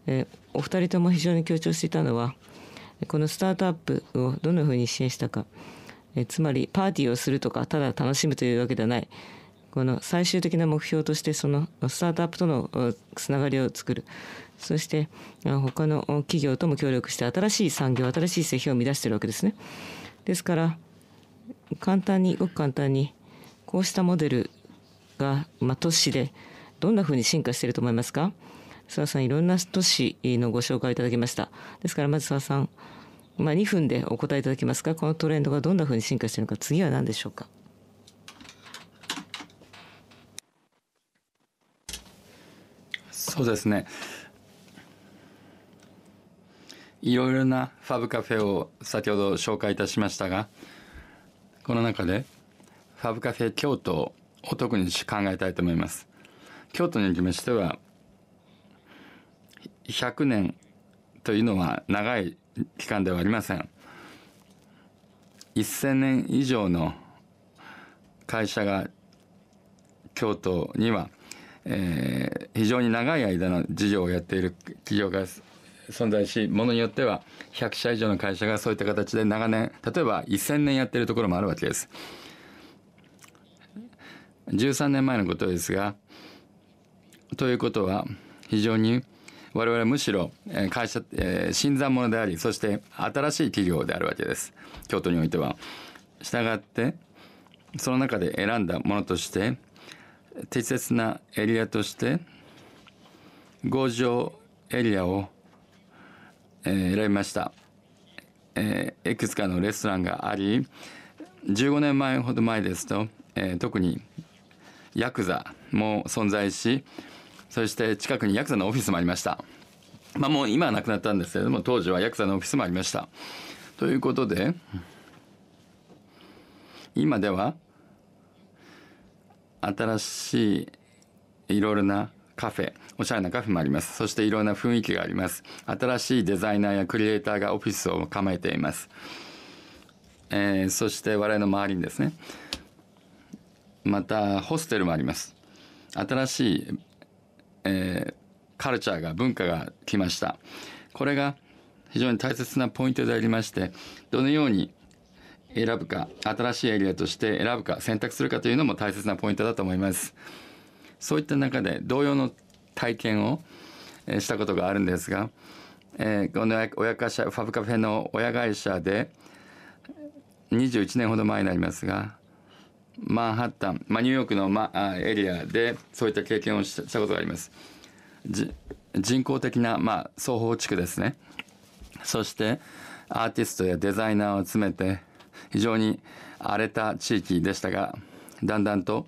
えお二人とも非常に強調していたのはこのスタートアップをどのふうに支援したかつまりパーティーをするとかただ楽しむというわけではないこの最終的な目標としてそのスタートアップとのつながりを作るそして他の企業とも協力して新しい産業新しい製品を生み出しているわけですね。ですから簡単にごく簡単にこうしたモデルが、まあ、都市でどんなふうに進化していると思いますか諏訪さんいろんな都市のご紹介いただきましたですからまず諏訪さん、まあ、2分でお答えいただけますかこのトレンドがどんなふうに進化しているのか次は何でしょうかそうですねいろいろなファブカフェを先ほど紹介いたしましたがこの中でファブカフェ京都を特に考えたいと思います京都におきましては100年というのは長い期間ではありません。1,000年以上の会社が京都には、えー、非常に長い間の事業をやっている企業が存在しものによっては100社以上の会社がそういった形で長年例えば1,000年やってるところもあるわけです。13年前のことですがということは非常に我々むしろ会社、えー、新参者でありそして新しい企業であるわけです京都においては。したがってその中で選んだものとして適切なエリアとして合条エリアを、えー、選びました、えー、いくつかのレストランがあり15年前ほど前ですと、えー、特にヤクザも存在しそして近くにヤクザのオフィスもありました。まあ、もう今はなくなったんですけれども当時はヤクザのオフィスもありました。ということで今では新しいいろいろなカフェおしゃれなカフェもありますそしていろんな雰囲気があります新しいデザイナーやクリエイターがオフィスを構えています、えー、そして我々の周りにですねまたホステルもあります新しいえー、カルチャーが文化が来ましたこれが非常に大切なポイントでありましてどのように選ぶか新しいエリアとして選ぶか選択するかというのも大切なポイントだと思いますそういった中で同様の体験をしたことがあるんですが、えー、この親会社ファブカフェの親会社で21年ほど前になりますがマンハッタン、まあ、ニューヨークの、ま、エリアでそういった経験をしたことがあります人工的な、まあ、双方地区ですねそしてアーティストやデザイナーを集めて非常に荒れた地域でしたがだんだんと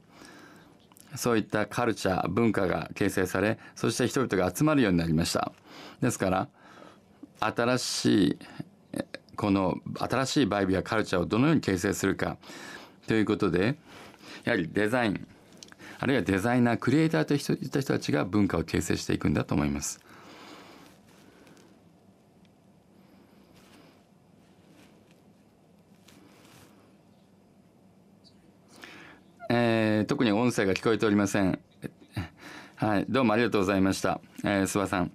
そういったカルチャー文化が形成されそして人々が集まるようになりましたですから新しいこの新しいバイブやカルチャーをどのように形成するかということでやはりデザインあるいはデザイナークリエイターといった人たちが文化を形成していくんだと思います。えー、特に音声が聞こえておりません。はい、どうもありがとうございました。えー、諏訪さん。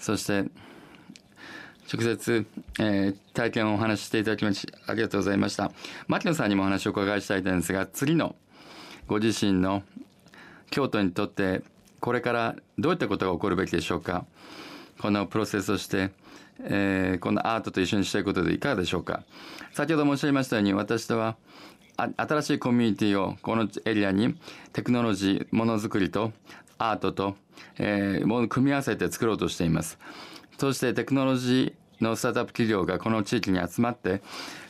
そして、直接、えー、体験をお話ししていただきましてありがとうございました牧野さんにもお話をお伺いしたいんですが次のご自身の京都にとってこれからどういったことが起こるべきでしょうかこのプロセスをして、えー、このアートと一緒にしたいことでいかがでしょうか先ほど申し上げましたように私とは新しいコミュニティをこのエリアにテクノロジーものづくりとアートと、えー、組み合わせて作ろうとしていますそしてテクノロジーのスタートアップ企業がこの地域に集まって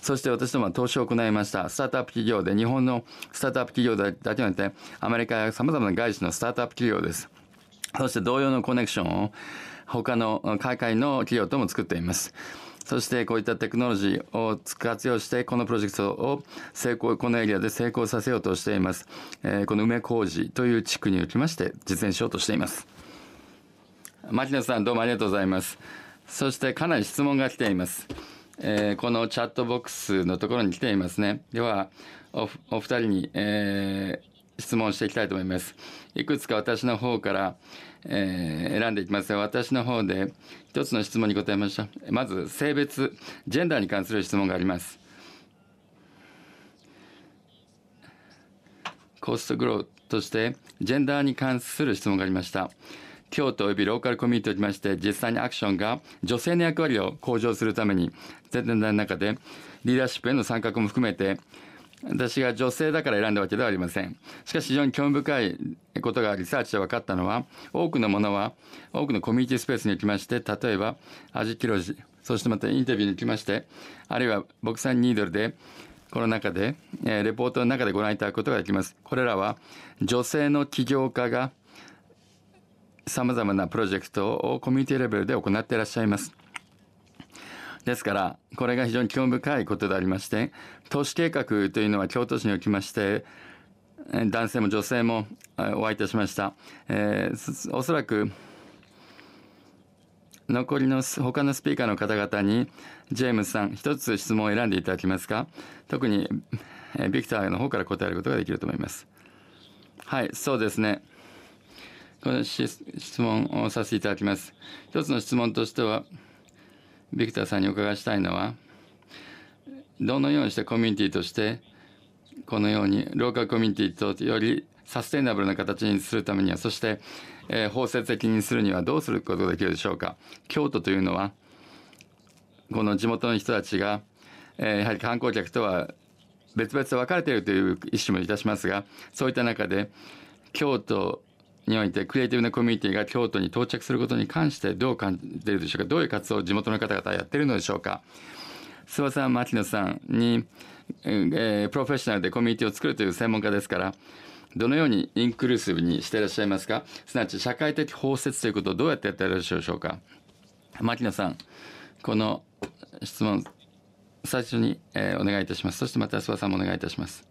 そして私どもは投資を行いましたスタートアップ企業で日本のスタートアップ企業だけゃなくてアメリカやさまざまな外資のスタートアップ企業ですそして同様のコネクションを他の海外の企業とも作っていますそしてこういったテクノロジーを活用してこのプロジェクトを成功このエリアで成功させようとしています、この梅小路という地区におきまして実践しようとしています牧野さんどうもありがとうございますそしてかなり質問が来ています、えー、このチャットボックスのところに来ていますねではお二人に、えー、質問していきたいと思いますいくつか私の方から、えー、選んでいきますが私の方で一つの質問に答えましょう。まず性別ジェンダーに関する質問がありますコストグローとしてジェンダーに関する質問がありました京都及びローカルコミュニティをきまして実際にアクションが女性の役割を向上するために全体の中でリーダーシップへの参画も含めて私が女性だから選んだわけではありませんしかし非常に興味深いことがリサーチで分かったのは多くのものは多くのコミュニティスペースに行きまして例えば味キロジそしてまたインタビューに行きましてあるいは僕さんニードルでこの中で、えレポートの中でご覧いただくことができますこれらは女性の起業家がさまざまなプロジェクトをコミュニティレベルで行っていらっしゃいます。ですからこれが非常に興味深いことでありまして投資計画というのは京都市におきまして男性も女性もお会いいたしました、えー、おそらく残りの他のスピーカーの方々にジェームズさん一つ質問を選んでいただけますか特にビクターの方から答えることができると思いますはいそうですね質問をさせていただきます。一つの質問としては、ビクターさんにお伺いしたいのは、どのようにしてコミュニティとして、このようにローカルコミュニティとよりサステイナブルな形にするためには、そして、えー、包摂的にするにはどうすることができるでしょうか。京都というのは、この地元の人たちが、えー、やはり観光客とは別々分かれているという意思もいたしますが、そういった中で、京都においてクリエイティブなコミュニティが京都に到着することに関してどう感じているでしょうかどういう活動を地元の方々やってるのでしょうか諏訪さん牧野さんに、えー、プロフェッショナルでコミュニティを作るという専門家ですからどのようにインクルーシブにしていらっしゃいますかすなわち社会的包摂ということをどうやってやっていらっしるでしょうか牧野さんこの質問最初に、えー、お願いいたしますそしてまた諏訪さんもお願いいたします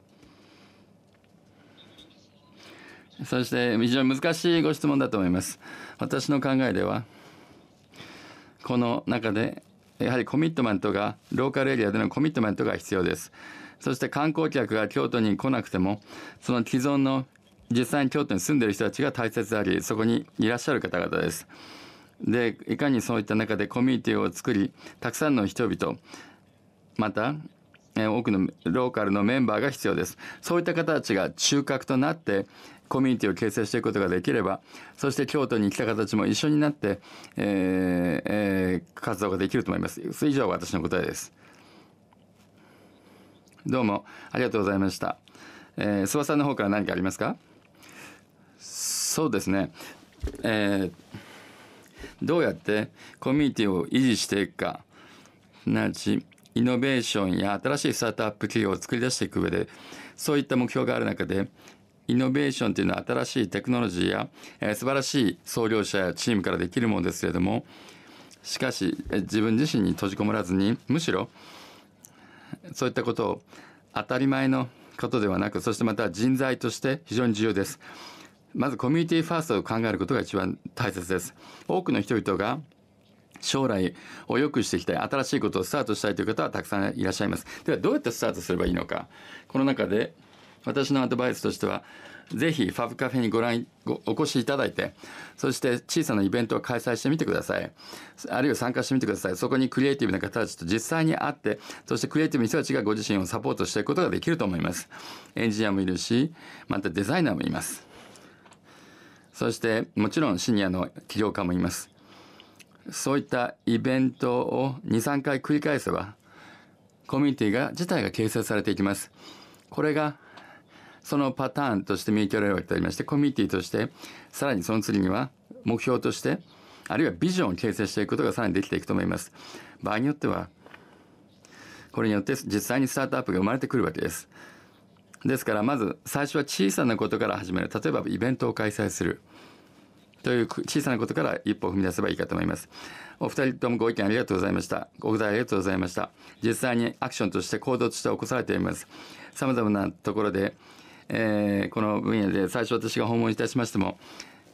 そして非常に難しいご質問だと思います私の考えではこの中でやはりコミットメントがローカルエリアでのコミットメントが必要ですそして観光客が京都に来なくてもその既存の実際に京都に住んでいる人たちが大切でありそこにいらっしゃる方々ですでいかにそういった中でコミュニティを作りたくさんの人々また多くのローカルのメンバーが必要ですそういった方たちが中核となってコミュニティを形成していくことができればそして京都に来た方たちも一緒になって、えーえー、活動ができると思います以上は私の答えですどうもありがとうございましたえー、諏訪さんの方から何かありますかそうですね、えー、どうやってコミュニティを維持していくかすなわちイノベーションや新しいスタートアップ企業を作り出していく上でそういった目標がある中でイノベーションというのは新しいテクノロジーや、えー、素晴らしい創業者やチームからできるものですけれどもしかし、えー、自分自身に閉じこもらずにむしろそういったことを当たり前のことではなくそしてまた人材として非常に重要ですまずコミュニティファーストを考えることが一番大切です多くの人々が将来を良くしていきたい新しいことをスタートしたいという方はたくさんいらっしゃいますではどうやってスタートすればいいのかこの中で私のアドバイスとしては、ぜひファブカフェにご覧ご、お越しいただいて、そして小さなイベントを開催してみてください。あるいは参加してみてください。そこにクリエイティブな方たちと実際に会って、そしてクリエイティブな人たちがご自身をサポートしていくことができると思います。エンジニアもいるし、またデザイナーもいます。そしてもちろんシニアの起業家もいます。そういったイベントを2、3回繰り返せば、コミュニティが自体が形成されていきます。これがそのパターンとして見受けられるわけでありましてコミュニティとしてさらにその次には目標としてあるいはビジョンを形成していくことがさらにできていくと思います場合によってはこれによって実際にスタートアップが生まれてくるわけですですからまず最初は小さなことから始める例えばイベントを開催するという小さなことから一歩踏み出せばいいかと思いますお二人ともご意見ありがとうございましたご答えありがとうございました実際にアクションとして行動として起こされていますさまざまなところでえー、この分野で最初私が訪問いたしましても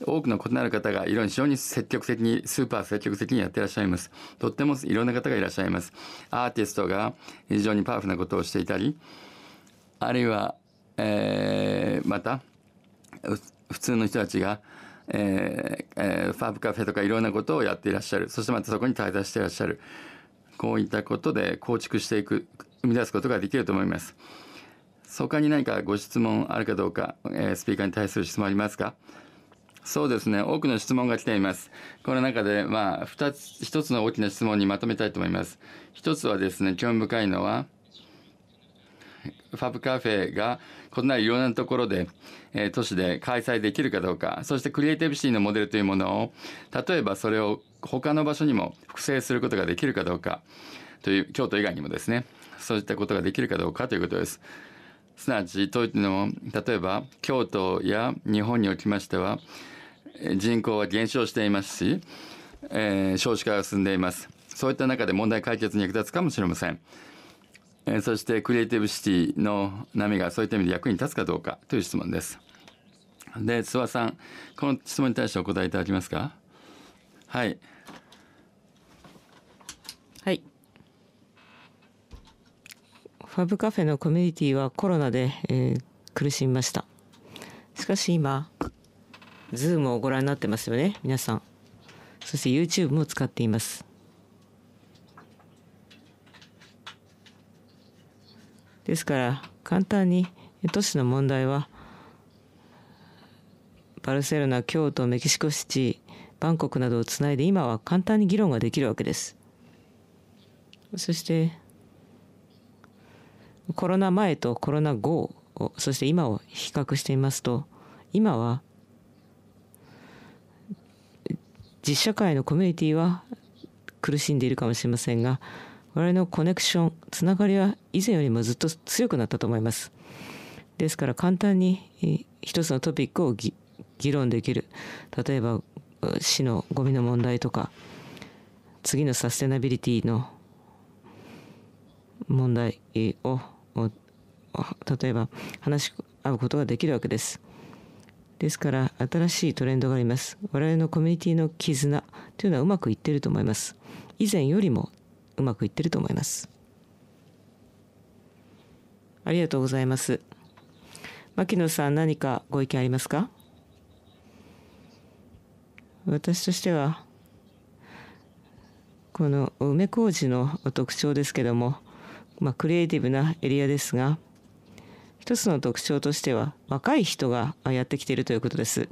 多くの異なる方がいろ非常に積極的にスーパー積極的にやっていらっしゃいますとってもいろんな方がいらっしゃいますアーティストが非常にパワフルなことをしていたりあるいは、えー、また普通の人たちが、えーえー、ファブカフェとかいろんなことをやっていらっしゃるそしてまたそこに滞在していらっしゃるこういったことで構築していく生み出すことができると思います。他に何かご質問あるかどうか、えスピーカーに対する質問ありますかそうですね多くの質問が来ていますこの中でまあ2つ1つの大きな質問にまとめたいと思います1つはですね興味深いのはファブカフェが異なるいろんなところで、え都市で開催できるかどうかそしてクリエイティブシーのモデルというものを例えばそれを他の場所にも複製することができるかどうかという京都以外にもですねそういったことができるかどうかということですすなわち当時の例えば京都や日本におきましては人口は減少していますし、えー、少子化が進んでいますそういった中で問題解決に役立つかもしれません、えー、そしてクリエイティブシティの波がそういった意味で役に立つかどうかという質問ですで諏訪さんこの質問に対してお答えいただけますかはいファブカフェのコミュニティはコロナで、えー、苦しみましたしかし今 Zoom をご覧になってますよね皆さんそして YouTube も使っていますですから簡単に都市の問題はバルセロナ京都メキシコシティバンコクなどをつないで今は簡単に議論ができるわけですそしてコロナ前とコロナ後そして今を比較してみますと今は実社会のコミュニティは苦しんでいるかもしれませんが我々のコネクションつながりは以前よりもずっと強くなったと思いますですから簡単に一つのトピックを議論できる例えば市のゴミの問題とか次のサステナビリティの問題をを例えば話し合うことができるわけです。ですから新しいトレンドがあります。我々のコミュニティの絆というのはうまくいっていると思います。以前よりもうまくいっていると思います。ありがとうございます。牧野さん何かご意見ありますか私としてはこの梅麹の特徴ですけどもまあ、クリエイティブなエリアですが一つの特徴としては若い人がやってきているということです。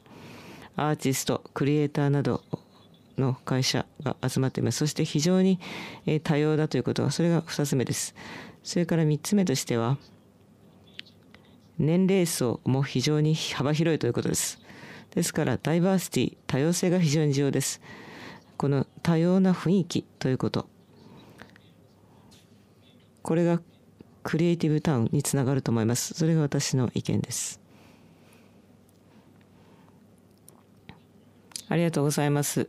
アーティストクリエイターなどの会社が集まっていますそして非常に多様だということはそれが2つ目ですそれから3つ目としては年齢層も非常に幅広いということですですからダイバーシティ多様性が非常に重要ですこの多様な雰囲気ということこれがクリエイティブタウンにつながると思いますそれが私の意見ですありがとうございます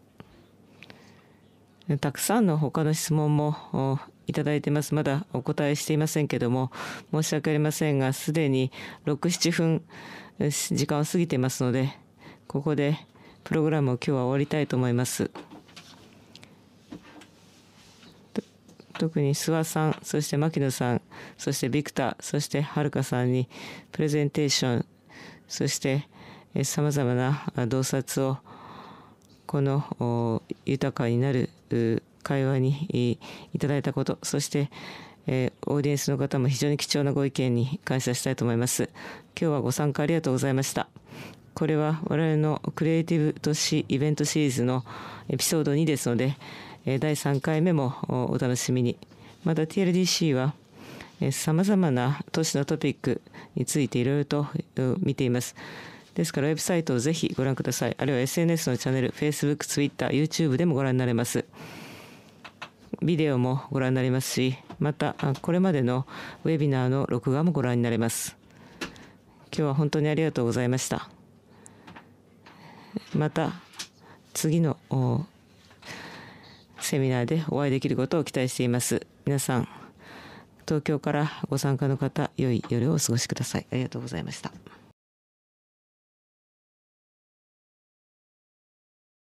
たくさんの他の質問もいただいてますまだお答えしていませんけども申し訳ありませんがすでに67分時間を過ぎてますのでここでプログラムを今日は終わりたいと思います。特に諏訪さんそして牧野さんそしてビクターそしてはるかさんにプレゼンテーションそしてさまざまな洞察をこの豊かになる会話にいただいたことそしてえオーディエンスの方も非常に貴重なご意見に感謝したいと思います。今日はご参加ありがとうございました。これは我々のクリエイティブ都市イベントシリーズのエピソード2ですので、第3回目もお楽しみに。また TLDC はさまざまな都市のトピックについていろいろと見ています。ですからウェブサイトをぜひご覧ください。あるいは SNS のチャンネル、Facebook、Twitter、YouTube でもご覧になれます。ビデオもご覧になりますし、またこれまでのウェビナーの録画もご覧になれます。今日は本当にありがとうございました。また次のセミナーでお会いできることを期待しています。皆さん、東京からご参加の方、良い夜をお過ごしください。ありがとうございました。